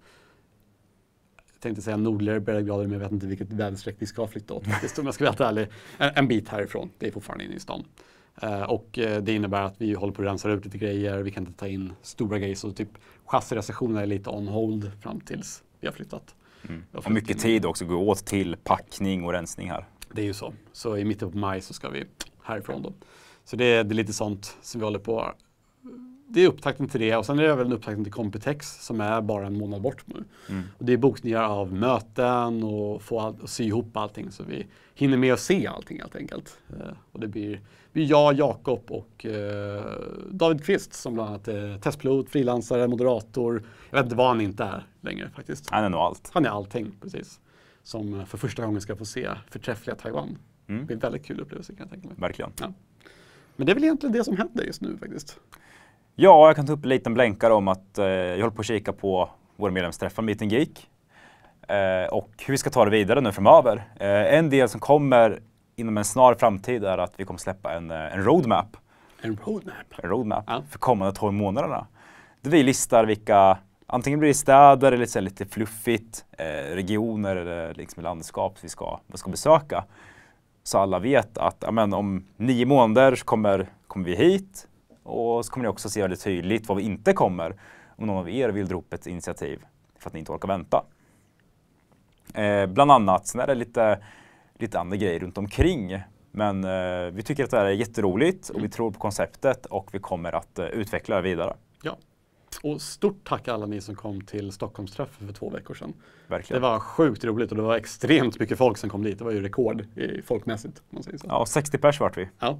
tänkte säga nordligare breddgrader, men jag vet inte vilket väderstreck vi ska flytta åt faktiskt, om jag ska vara helt ärlig. En, en, bit härifrån, det är fortfarande inne i stan. Uh, och uh, det innebär att vi håller på att rensa ut lite grejer, vi kan inte ta in stora grejer, så typ chassirecensioner är lite on hold fram tills vi har flyttat. Mm. och mycket tid också går åt till packning och rensning här. Det är ju så. Så i mitten på maj så ska vi härifrån då. Så det, det är lite sånt som vi håller på det är upptakten till det och sen är det väl upptakten till Computex som är bara en månad bort nu. Mm. Och det är bokningar av möten och få all, och sy ihop allting så vi hinner med att se allting helt enkelt. Eh, och det blir, blir jag, Jakob och eh, David Kvist som bland annat är testpilot, frilansare, moderator. Jag vet inte vad han inte är längre faktiskt. Han är nog allt. Han är allting, precis. Som eh, för första gången ska få se förträffliga Taiwan. Mm. Det blir en väldigt kul upplevelse kan jag tänka mig. Verkligen. Ja. Men det är väl egentligen det som händer just nu faktiskt. Ja, jag kan ta upp en liten blänkare om att eh, jag håller på att kika på vår medlemsträff Meeting Geek eh, och hur vi ska ta det vidare nu framöver. Eh, en del som kommer inom en snar framtid är att vi kommer släppa en, eh, en roadmap. En roadmap? En roadmap ja. för kommande 12 månaderna. Där vi listar vilka, antingen blir det städer eller så lite fluffigt, eh, regioner eller eh, liksom landskap vi ska, vi ska besöka. Så alla vet att amen, om nio månader kommer, kommer vi hit och så kommer ni också se väldigt tydligt vad vi inte kommer om någon av er vill dra upp ett initiativ för att ni inte orkar vänta. Eh, bland annat, sen är det lite, lite andra grejer runt omkring. Men eh, vi tycker att det här är jätteroligt och vi tror på konceptet och vi kommer att eh, utveckla det vidare. Ja. Och stort tack alla ni som kom till Stockholmsträffen för två veckor sedan. Verkligen. Det var sjukt roligt och det var extremt mycket folk som kom dit. Det var ju rekord folkmässigt. man säger så. Ja, 60 pers vart vi. Ja.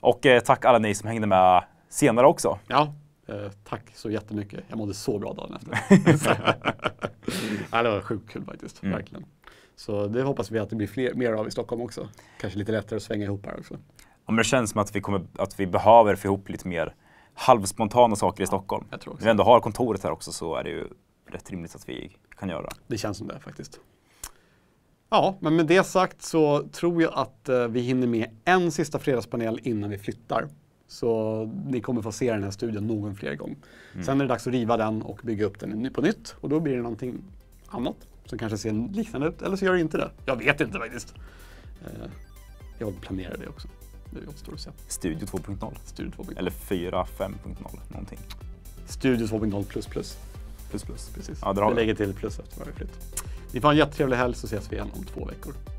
Och eh, tack alla ni som hängde med senare också. Ja, eh, tack så jättemycket. Jag mådde så bra dagen efter. det var sjukt kul faktiskt, mm. verkligen. Så det hoppas vi att det blir fler, mer av i Stockholm också. Kanske lite lättare att svänga ihop här också. Ja, men det känns som att vi, kommer, att vi behöver få ihop lite mer halvspontana saker i Stockholm. Jag tror också. När vi ändå har kontoret här också så är det ju rätt rimligt att vi kan göra. Det känns som det faktiskt. Ja, men med det sagt så tror jag att eh, vi hinner med en sista fredagspanel innan vi flyttar. Så ni kommer få se den här studien någon fler gång. Mm. Sen är det dags att riva den och bygga upp den på nytt och då blir det någonting annat som kanske ser liknande ut eller så gör det inte det. Jag vet inte faktiskt. Eh, jag planerar det också. Det återstår att se. Studio 2.0. Studio 2.0. Eller 4.5.0 någonting. Studio 2.0 plus plus. Plus plus. Precis. Ja, det vi. vi lägger till plus efter varje flytt. Ni får ha en jättetrevlig helg så ses vi igen om två veckor.